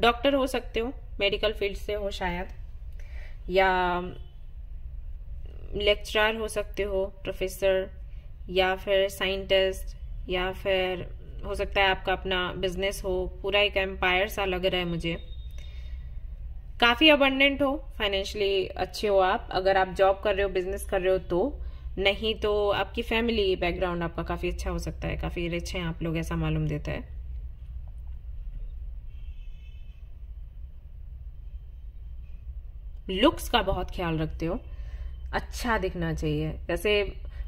डॉक्टर हो सकते हो मेडिकल फील्ड से हो शायद या लेक्चरर हो सकते हो प्रोफेसर या फिर साइंटिस्ट या फिर हो सकता है आपका अपना बिजनेस हो पूरा एक एम्पायर सा लग रहा है मुझे काफ़ी अबंडेंट हो फाइनेंशियली अच्छे हो आप अगर आप जॉब कर रहे हो बिजनेस कर रहे हो तो नहीं तो आपकी फैमिली बैकग्राउंड आपका काफ़ी अच्छा हो सकता है काफ़ी रिच हैं आप लोग ऐसा मालूम देता है लुक्स का बहुत ख्याल रखते हो अच्छा दिखना चाहिए जैसे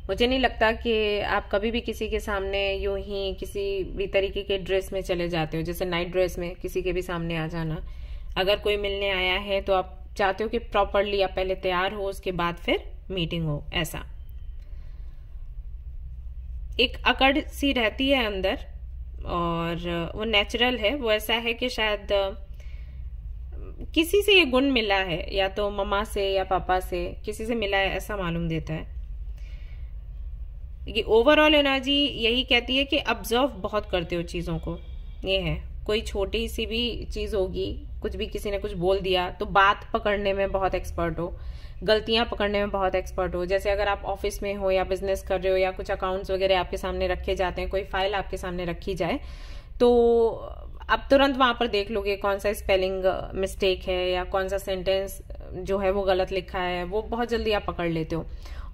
मुझे नहीं लगता कि आप कभी भी किसी के सामने यूं ही किसी भी तरीके के ड्रेस में चले जाते हो जैसे नाइट ड्रेस में किसी के भी सामने आ जाना अगर कोई मिलने आया है तो आप चाहते हो कि प्रॉपरली आप पहले तैयार हो उसके बाद फिर मीटिंग हो ऐसा एक अकड़ सी रहती है अंदर और वो नेचुरल है वो ऐसा है कि शायद किसी से ये गुण मिला है या तो मम्मा से या पापा से किसी से मिला है ऐसा मालूम देता है कि ओवरऑल एनर्जी यही कहती है कि ऑब्जर्व बहुत करते हो चीज़ों को ये है कोई छोटी सी भी चीज़ होगी कुछ भी किसी ने कुछ बोल दिया तो बात पकड़ने में बहुत एक्सपर्ट हो गलतियां पकड़ने में बहुत एक्सपर्ट हो जैसे अगर आप ऑफिस में हो या बिजनेस कर रहे हो या कुछ अकाउंट्स वगैरह आपके सामने रखे जाते हैं कोई फाइल आपके सामने रखी जाए तो आप तुरंत वहां पर देख लोगे कौन सा स्पेलिंग मिस्टेक है या कौन सा सेंटेंस जो है वो गलत लिखा है वो बहुत जल्दी आप पकड़ लेते हो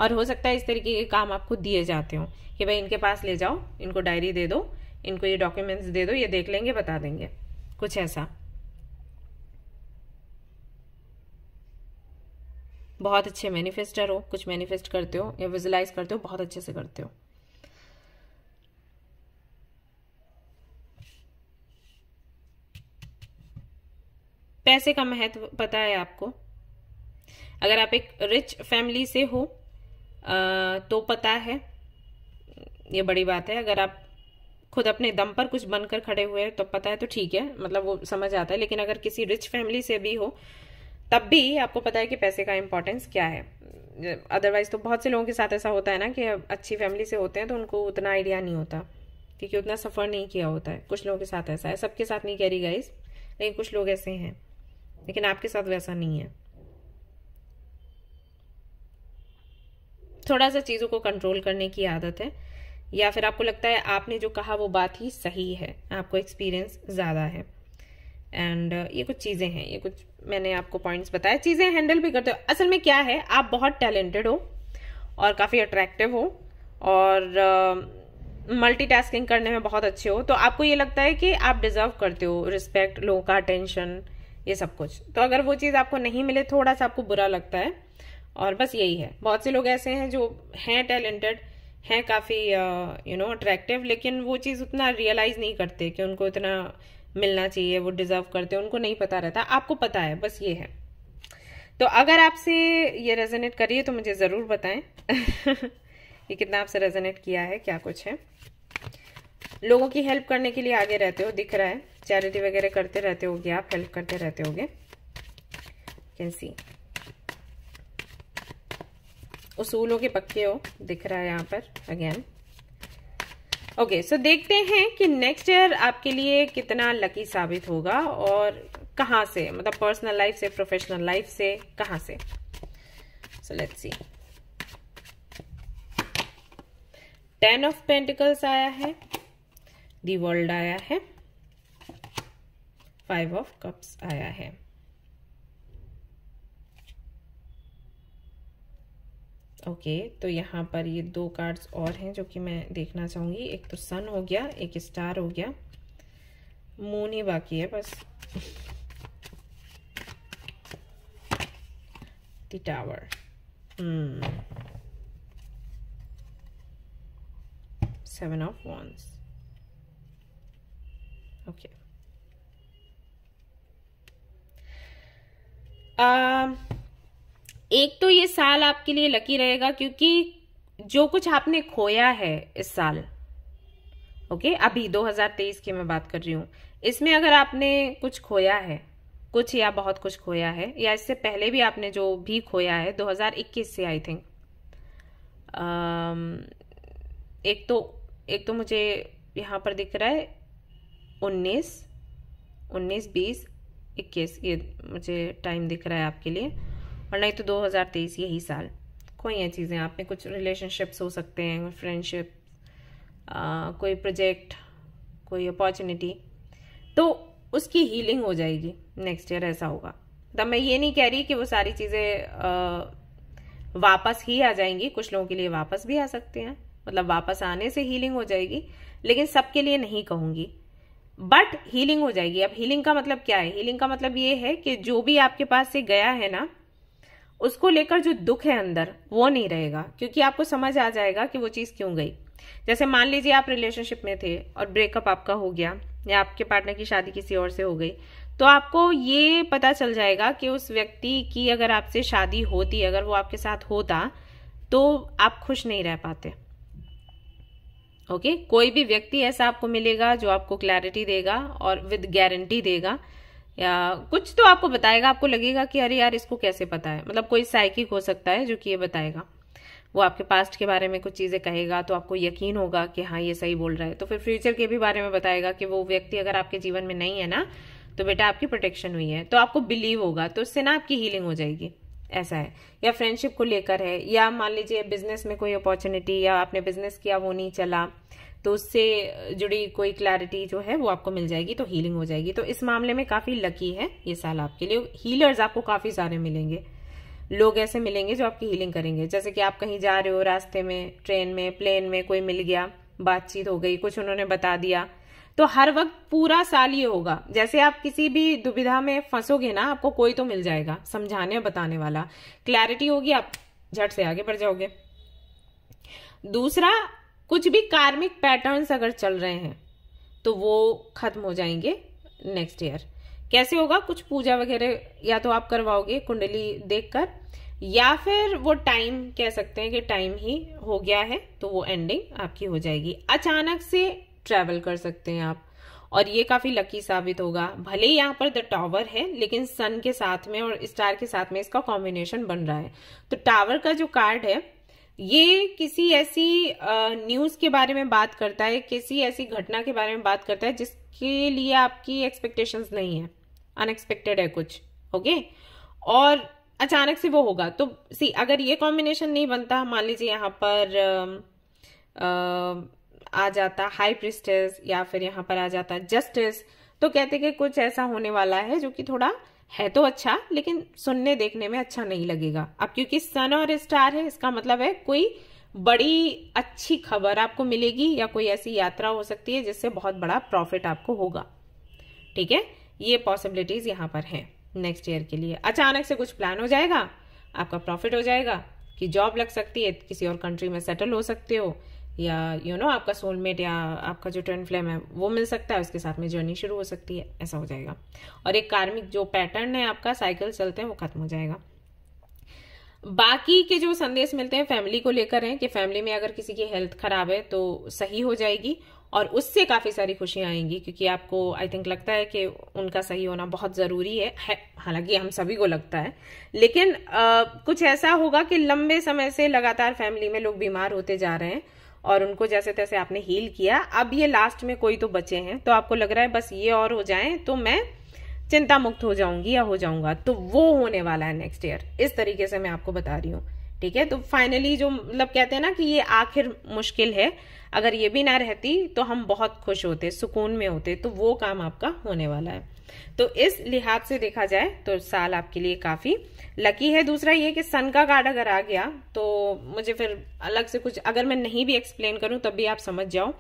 और हो सकता है इस तरीके के काम आपको दिए जाते हो कि भाई इनके पास ले जाओ इनको डायरी दे दो इनको ये डॉक्यूमेंट्स दे दो ये देख लेंगे बता देंगे कुछ ऐसा बहुत अच्छे मैनिफेस्टर हो कुछ मैनिफेस्ट करते हो या विजुलाइज करते हो बहुत अच्छे से करते हो पैसे का महत्व पता है आपको अगर आप एक रिच फैमिली से हो तो पता है ये बड़ी बात है अगर आप खुद अपने दम पर कुछ बनकर खड़े हुए हैं तो पता है तो ठीक है मतलब वो समझ आता है लेकिन अगर किसी रिच फैमिली से भी हो तब भी आपको पता है कि पैसे का इम्पोर्टेंस क्या है अदरवाइज तो बहुत से लोगों के साथ ऐसा होता है ना कि अच्छी फैमिली से होते हैं तो उनको उतना आइडिया नहीं होता क्योंकि उतना सफ़र नहीं किया होता है कुछ लोगों के साथ ऐसा है सबके साथ नहीं कह रही गाइज लेकिन कुछ लोग ऐसे हैं लेकिन आपके साथ वैसा नहीं है थोड़ा सा चीज़ों को कंट्रोल करने की आदत है या फिर आपको लगता है आपने जो कहा वो बात ही सही है आपको एक्सपीरियंस ज़्यादा है एंड ये कुछ चीज़ें हैं ये कुछ मैंने आपको पॉइंट्स बताए चीज़ें हैंडल भी करते हो असल में क्या है आप बहुत टैलेंटेड हो और काफ़ी अट्रैक्टिव हो और मल्टीटास्किंग uh, करने में बहुत अच्छे हो तो आपको ये लगता है कि आप डिज़र्व करते हो रिस्पेक्ट लोगों का अटेंशन ये सब कुछ तो अगर वो चीज़ आपको नहीं मिले थोड़ा सा आपको बुरा लगता है और बस यही है बहुत से लोग ऐसे हैं जो हैं टैलेंटेड हैं काफ़ी यू नो अट्रैक्टिव लेकिन वो चीज़ उतना रियलाइज़ नहीं करते कि उनको इतना मिलना चाहिए वो डिज़र्व करते उनको नहीं पता रहता आपको पता है बस ये है तो अगर आपसे ये रेजोनेट करिए तो मुझे ज़रूर बताएं कि कितना आपसे रेजोनेट किया है क्या कुछ है लोगों की हेल्प करने के लिए आगे रहते हो दिख रहा है चैरिटी वगैरह करते रहते होगे आप हेल्प करते रहते होगे कैन सी उसूलों के पक्के हो दिख रहा है यहाँ पर अगेन ओके सो देखते हैं कि नेक्स्ट ईयर आपके लिए कितना लकी साबित होगा और कहाँ से मतलब पर्सनल लाइफ से प्रोफेशनल लाइफ से कहाँ से so let's see ten of pentacles आया है दी वर्ल्ड आया है फाइव ऑफ कप्स आया है ओके तो यहाँ पर ये दो कार्ड्स और हैं जो कि मैं देखना चाहूँगी एक तो सन हो गया एक स्टार हो गया मून ही बाकी है बस tower seven of wands okay um एक तो ये साल आपके लिए लकी रहेगा क्योंकि जो कुछ आपने खोया है इस साल ओके अभी 2023 की मैं बात कर रही हूँ इसमें अगर आपने कुछ खोया है कुछ या बहुत कुछ खोया है या इससे पहले भी आपने जो भी खोया है 2021 से आई थिंक um, एक तो एक तो मुझे यहाँ पर दिख रहा है 19 19 20 21 ये मुझे टाइम दिख रहा है आपके लिए और नहीं तो 2023 यही साल कोई हैं चीज़ें आप में कुछ रिलेशनशिप्स हो सकते हैं फ्रेंडशिप कोई प्रोजेक्ट कोई अपॉर्चुनिटी तो उसकी हीलिंग हो जाएगी नेक्स्ट ईयर ऐसा होगा तब तो मैं ये नहीं कह रही कि वो सारी चीज़ें वापस ही आ जाएंगी कुछ लोगों के लिए वापस भी आ सकते हैं मतलब वापस आने से हीलिंग हो जाएगी लेकिन सबके लिए नहीं कहूंगी बट हीलिंग हो जाएगी अब हीलिंग का मतलब क्या है हीलिंग का मतलब ये है कि जो भी आपके पास से गया है ना उसको लेकर जो दुख है अंदर वो नहीं रहेगा क्योंकि आपको समझ आ जाएगा कि वो चीज़ क्यों गई जैसे मान लीजिए आप रिलेशनशिप में थे और ब्रेकअप आपका हो गया या आपके पार्टनर की शादी किसी और से हो गई तो आपको ये पता चल जाएगा कि उस व्यक्ति की अगर आपसे शादी होती अगर वो आपके साथ होता तो आप खुश नहीं रह पाते ओके कोई भी व्यक्ति ऐसा आपको मिलेगा जो आपको क्लैरिटी देगा और विद गारंटी देगा या कुछ तो आपको बताएगा आपको लगेगा कि अरे यार इसको कैसे पता है मतलब कोई साइकिक हो सकता है जो कि ये बताएगा वो आपके पास्ट के बारे में कुछ चीज़ें कहेगा तो आपको यकीन होगा कि हाँ ये सही बोल रहा है तो फिर फ्यूचर के भी बारे में बताएगा कि वो व्यक्ति अगर आपके जीवन में नहीं है ना तो बेटा आपकी प्रोटेक्शन हुई है तो आपको बिलीव होगा तो उससे ना आपकी हीलिंग हो जाएगी ऐसा है या फ्रेंडशिप को लेकर है या मान लीजिए बिजनेस में कोई अपॉर्चुनिटी या आपने बिजनेस किया वो नहीं चला तो उससे जुड़ी कोई क्लैरिटी जो है वो आपको मिल जाएगी तो हीलिंग हो जाएगी तो इस मामले में काफ़ी लकी है ये साल आपके लिए हीलर्स आपको काफ़ी सारे मिलेंगे लोग ऐसे मिलेंगे जो आपकी हीलिंग करेंगे जैसे कि आप कहीं जा रहे हो रास्ते में ट्रेन में प्लेन में कोई मिल गया बातचीत हो गई कुछ उन्होंने बता दिया तो हर वक्त पूरा साल ये होगा जैसे आप किसी भी दुविधा में फंसोगे ना आपको कोई तो मिल जाएगा समझाने और बताने वाला क्लैरिटी होगी आप झट से आगे बढ़ जाओगे दूसरा कुछ भी कार्मिक पैटर्न्स अगर चल रहे हैं तो वो खत्म हो जाएंगे नेक्स्ट ईयर कैसे होगा कुछ पूजा वगैरह या तो आप करवाओगे कुंडली देखकर या फिर वो टाइम कह सकते हैं कि टाइम ही हो गया है तो वो एंडिंग आपकी हो जाएगी अचानक से ट्रैवल कर सकते हैं आप और ये काफी लकी साबित होगा भले ही यहाँ पर द टावर है लेकिन सन के साथ में और स्टार के साथ में इसका कॉम्बिनेशन बन रहा है तो टावर का जो कार्ड है ये किसी ऐसी न्यूज़ के बारे में बात करता है किसी ऐसी घटना के बारे में बात करता है जिसके लिए आपकी एक्सपेक्टेशंस नहीं है अनएक्सपेक्टेड है कुछ ओके और अचानक से वो होगा तो सी अगर ये कॉम्बिनेशन नहीं बनता मान लीजिए यहाँ पर आ, आ जाता हाई प्रिस्टेस या फिर यहाँ पर आ जाता जस्टिस तो कहते कि कुछ ऐसा होने वाला है जो कि थोड़ा है तो अच्छा लेकिन सुनने देखने में अच्छा नहीं लगेगा अब क्योंकि सन और स्टार है इसका मतलब है कोई बड़ी अच्छी खबर आपको मिलेगी या कोई ऐसी यात्रा हो सकती है जिससे बहुत बड़ा प्रॉफिट आपको होगा ठीक है ये पॉसिबिलिटीज यहां पर है नेक्स्ट ईयर के लिए अचानक से कुछ प्लान हो जाएगा आपका प्रॉफिट हो जाएगा कि जॉब लग सकती है किसी और कंट्री में सेटल हो सकते हो या यू you नो know, आपका सोलमेट या आपका जो ट्रेन फ्लेम है वो मिल सकता है उसके साथ में जर्नी शुरू हो सकती है ऐसा हो जाएगा और एक कार्मिक जो पैटर्न है आपका साइकिल चलते हैं वो खत्म हो जाएगा बाकी के जो संदेश मिलते हैं फैमिली को लेकर हैं कि फैमिली में अगर किसी की हेल्थ खराब है तो सही हो जाएगी और उससे काफ़ी सारी खुशियां आएंगी क्योंकि आपको आई थिंक लगता है कि उनका सही होना बहुत ज़रूरी है, है हालांकि हम सभी को लगता है लेकिन आ, कुछ ऐसा होगा कि लंबे समय से लगातार फैमिली में लोग बीमार होते जा रहे हैं और उनको जैसे तैसे आपने हील किया अब ये लास्ट में कोई तो बचे हैं तो आपको लग रहा है बस ये और हो जाए तो मैं चिंता मुक्त हो जाऊंगी या हो जाऊंगा तो वो होने वाला है नेक्स्ट ईयर इस तरीके से मैं आपको बता रही हूँ ठीक है तो फाइनली जो मतलब कहते हैं ना कि ये आखिर मुश्किल है अगर ये भी ना रहती तो हम बहुत खुश होते सुकून में होते तो वो काम आपका होने वाला है तो इस लिहाज से देखा जाए तो साल आपके लिए काफ़ी लकी है दूसरा ये कि सन का कार्ड अगर आ गया तो मुझे फिर अलग से कुछ अगर मैं नहीं भी एक्सप्लेन करूं तब भी आप समझ जाओ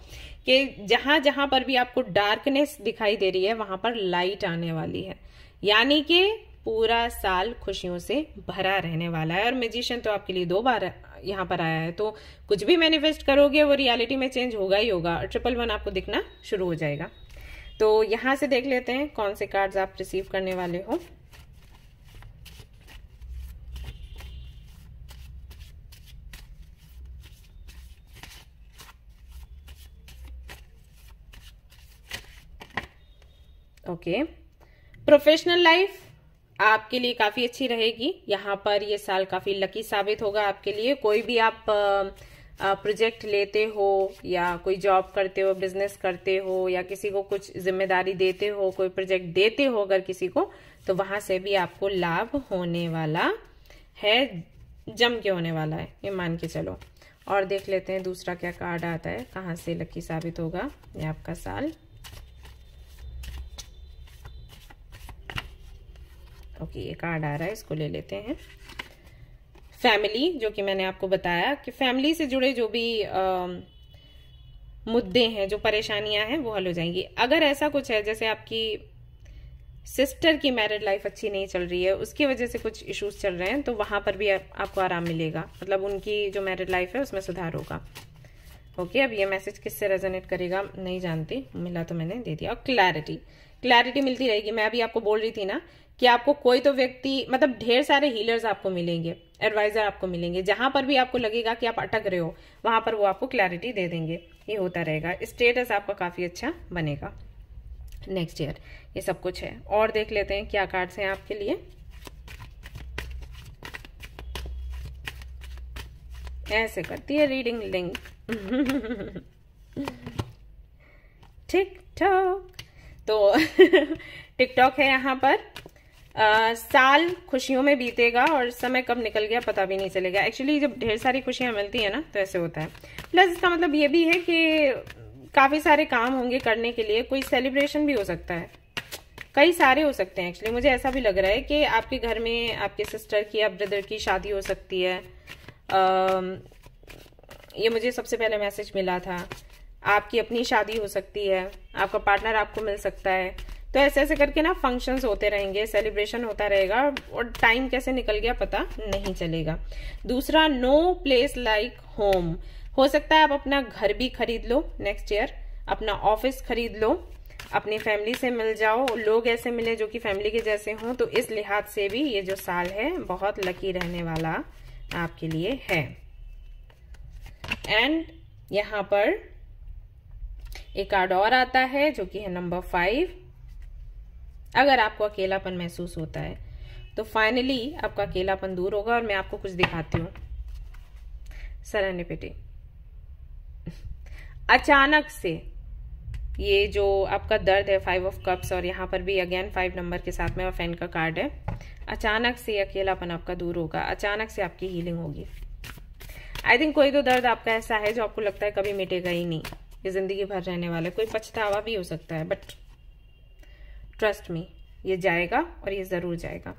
कि जहां जहां पर भी आपको डार्कनेस दिखाई दे रही है वहां पर लाइट आने वाली है यानी कि पूरा साल खुशियों से भरा रहने वाला है और मेजिशियन तो आपके लिए दो बार यहाँ पर आया है तो कुछ भी मैनिफेस्ट करोगे वो रियलिटी में चेंज होगा ही होगा और ट्रिपल वन आपको दिखना शुरू हो जाएगा तो यहां से देख लेते हैं कौन से कार्ड्स आप रिसीव करने वाले हो ओके प्रोफेशनल लाइफ आपके लिए काफी अच्छी रहेगी यहाँ पर ये साल काफी लकी साबित होगा आपके लिए कोई भी आप आ, प्रोजेक्ट लेते हो या कोई जॉब करते हो बिजनेस करते हो या किसी को कुछ जिम्मेदारी देते हो कोई प्रोजेक्ट देते हो अगर किसी को तो वहां से भी आपको लाभ होने वाला है जम के होने वाला है ये मान के चलो और देख लेते हैं दूसरा क्या कार्ड आता है कहाँ से लकी साबित होगा ये आपका साल ओके ये कार्ड आ रहा है इसको ले लेते हैं फैमिली जो कि मैंने आपको बताया कि फैमिली से जुड़े जो भी आ, मुद्दे हैं जो परेशानियां हैं वो हल हो जाएंगी अगर ऐसा कुछ है जैसे आपकी सिस्टर की मैरिड लाइफ अच्छी नहीं चल रही है उसकी वजह से कुछ इश्यूज चल रहे हैं तो वहां पर भी आपको आराम मिलेगा मतलब उनकी जो मैरिड लाइफ है उसमें सुधार होगा ओके अब ये मैसेज किससे रेजोनेट करेगा नहीं जानती मिला तो मैंने दे दिया और क्लैरिटी क्लैरिटी मिलती रहेगी मैं अभी आपको बोल रही थी ना कि आपको कोई तो व्यक्ति मतलब ढेर सारे हीलर्स आपको मिलेंगे एडवाइजर आपको मिलेंगे जहां पर भी आपको लगेगा कि आप अटक रहे हो वहां पर वो आपको क्लैरिटी दे देंगे ये होता रहेगा स्टेटस आपका काफ़ी अच्छा बनेगा नेक्स्ट ईयर ये सब कुछ है और देख लेते हैं क्या कार्ड्स हैं आपके लिए ऐसे करती है रीडिंग लिंक ठीक ठाक तो टिकटॉक है यहाँ पर आ, साल खुशियों में बीतेगा और समय कब निकल गया पता भी नहीं चलेगा एक्चुअली जब ढेर सारी खुशियां मिलती है ना तो ऐसे होता है प्लस इसका मतलब ये भी है कि काफ़ी सारे काम होंगे करने के लिए कोई सेलिब्रेशन भी हो सकता है कई सारे हो सकते हैं एक्चुअली मुझे ऐसा भी लग रहा है कि आपके घर में आपके सिस्टर की या ब्रदर की शादी हो सकती है आ, ये मुझे सबसे पहले मैसेज मिला था आपकी अपनी शादी हो सकती है आपका पार्टनर आपको मिल सकता है तो ऐसे ऐसे करके ना फंक्शंस होते रहेंगे सेलिब्रेशन होता रहेगा और टाइम कैसे निकल गया पता नहीं चलेगा दूसरा नो प्लेस लाइक होम हो सकता है आप अपना घर भी खरीद लो नेक्स्ट ईयर अपना ऑफिस खरीद लो अपनी फैमिली से मिल जाओ लोग ऐसे मिले जो कि फैमिली के जैसे हों तो इस लिहाज से भी ये जो साल है बहुत लकी रहने वाला आपके लिए है एंड यहाँ पर एक कार्ड और आता है जो कि है नंबर फाइव अगर आपको अकेलापन महसूस होता है तो फाइनली आपका अकेलापन दूर होगा और मैं आपको कुछ दिखाती हूँ सरहने पेटी अचानक से ये जो आपका दर्द है फाइव ऑफ कप्स और यहाँ पर भी अगेन फाइव नंबर के साथ में और फैन का कार्ड है अचानक से अकेलापन आपका दूर होगा अचानक से आपकी हीलिंग होगी आई थिंक कोई तो दर्द आपका ऐसा है जो आपको लगता है कभी मिटेगा ही नहीं ये जिंदगी भर रहने वाला है कोई पछतावा भी हो सकता है बट ट्रस्ट मी ये जाएगा और ये ज़रूर जाएगा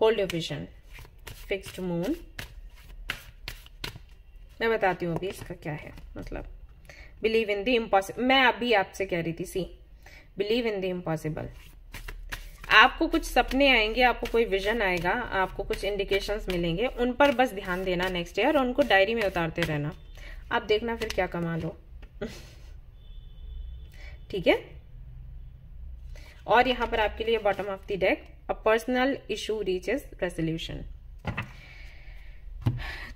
hold your vision fixed moon मैं बताती हूँ अभी इसका क्या है मतलब बिलीव इन द इम्पॉसिबल मैं अभी आपसे कह रही थी सी बिलीव इन द इम्पॉसिबल आपको कुछ सपने आएंगे आपको कोई विजन आएगा आपको कुछ इंडिकेशंस मिलेंगे उन पर बस ध्यान देना नेक्स्ट ईयर और उनको डायरी में उतारते रहना आप देखना फिर क्या कमा लो ठीक है और यहां पर आपके लिए bottom of the deck a personal issue reaches resolution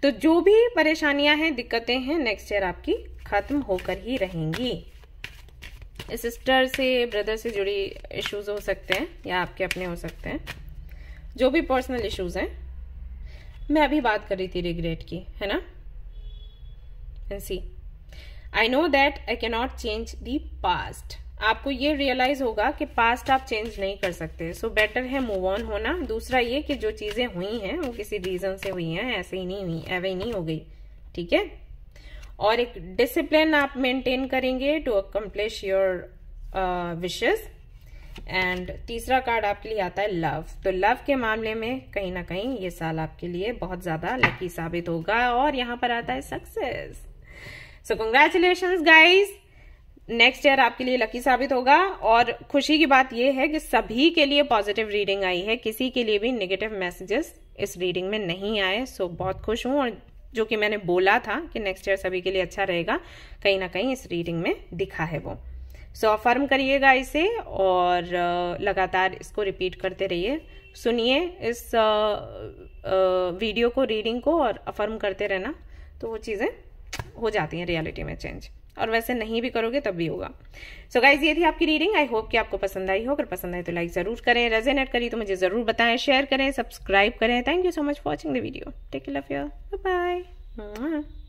तो जो भी परेशानियां हैं दिक्कतें हैं नेक्स्ट ईयर आपकी खत्म होकर ही रहेंगी सिस्टर से ब्रदर से जुड़ी इश्यूज हो सकते हैं या आपके अपने हो सकते हैं जो भी पर्सनल इश्यूज हैं मैं अभी बात कर रही थी रिग्रेट की है ना and see I know that I cannot change the past आपको ये रियलाइज होगा कि पास्ट आप चेंज नहीं कर सकते सो so, बेटर है मूव ऑन होना दूसरा ये कि जो चीजें हुई हैं वो किसी रीजन से हुई हैं ऐसे ही नहीं हुई एवे ही नहीं हो गई ठीक है और एक डिसिप्लिन आप मेंटेन करेंगे to accomplish your wishes and तीसरा कार्ड आपके लिए आता है लव तो लव के मामले में कहीं ना कहीं ये साल आपके लिए बहुत ज्यादा लकी साबित होगा और यहाँ पर आता है success so congratulation guys next year आपके लिए लकी साबित होगा और खुशी की बात यह है कि सभी के लिए पॉजिटिव रीडिंग आई है किसी के लिए भी नेगेटिव मैसेजेस इस रीडिंग में नहीं आए सो बहुत खुश हूँ और जो कि मैंने बोला था कि नेक्स्ट ईयर सभी के लिए अच्छा रहेगा कहीं ना कहीं इस रीडिंग में दिखा है वो सो अफर्म करिएगा इसे और लगातार इसको रिपीट करते रहिए सुनिए इस वीडियो को रीडिंग को और अफर्म करते रहना तो वो चीज़ें हो जाती हैं रियलिटी में चेंज और वैसे नहीं भी करोगे तब भी होगा सो so गाइज ये थी आपकी रीडिंग आई होप कि आपको पसंद आई हो अगर पसंद आए तो लाइक जरूर करें रेजेनेट करी तो मुझे जरूर बताएं शेयर करें सब्सक्राइब करें thank you so much for watching the video take love your bye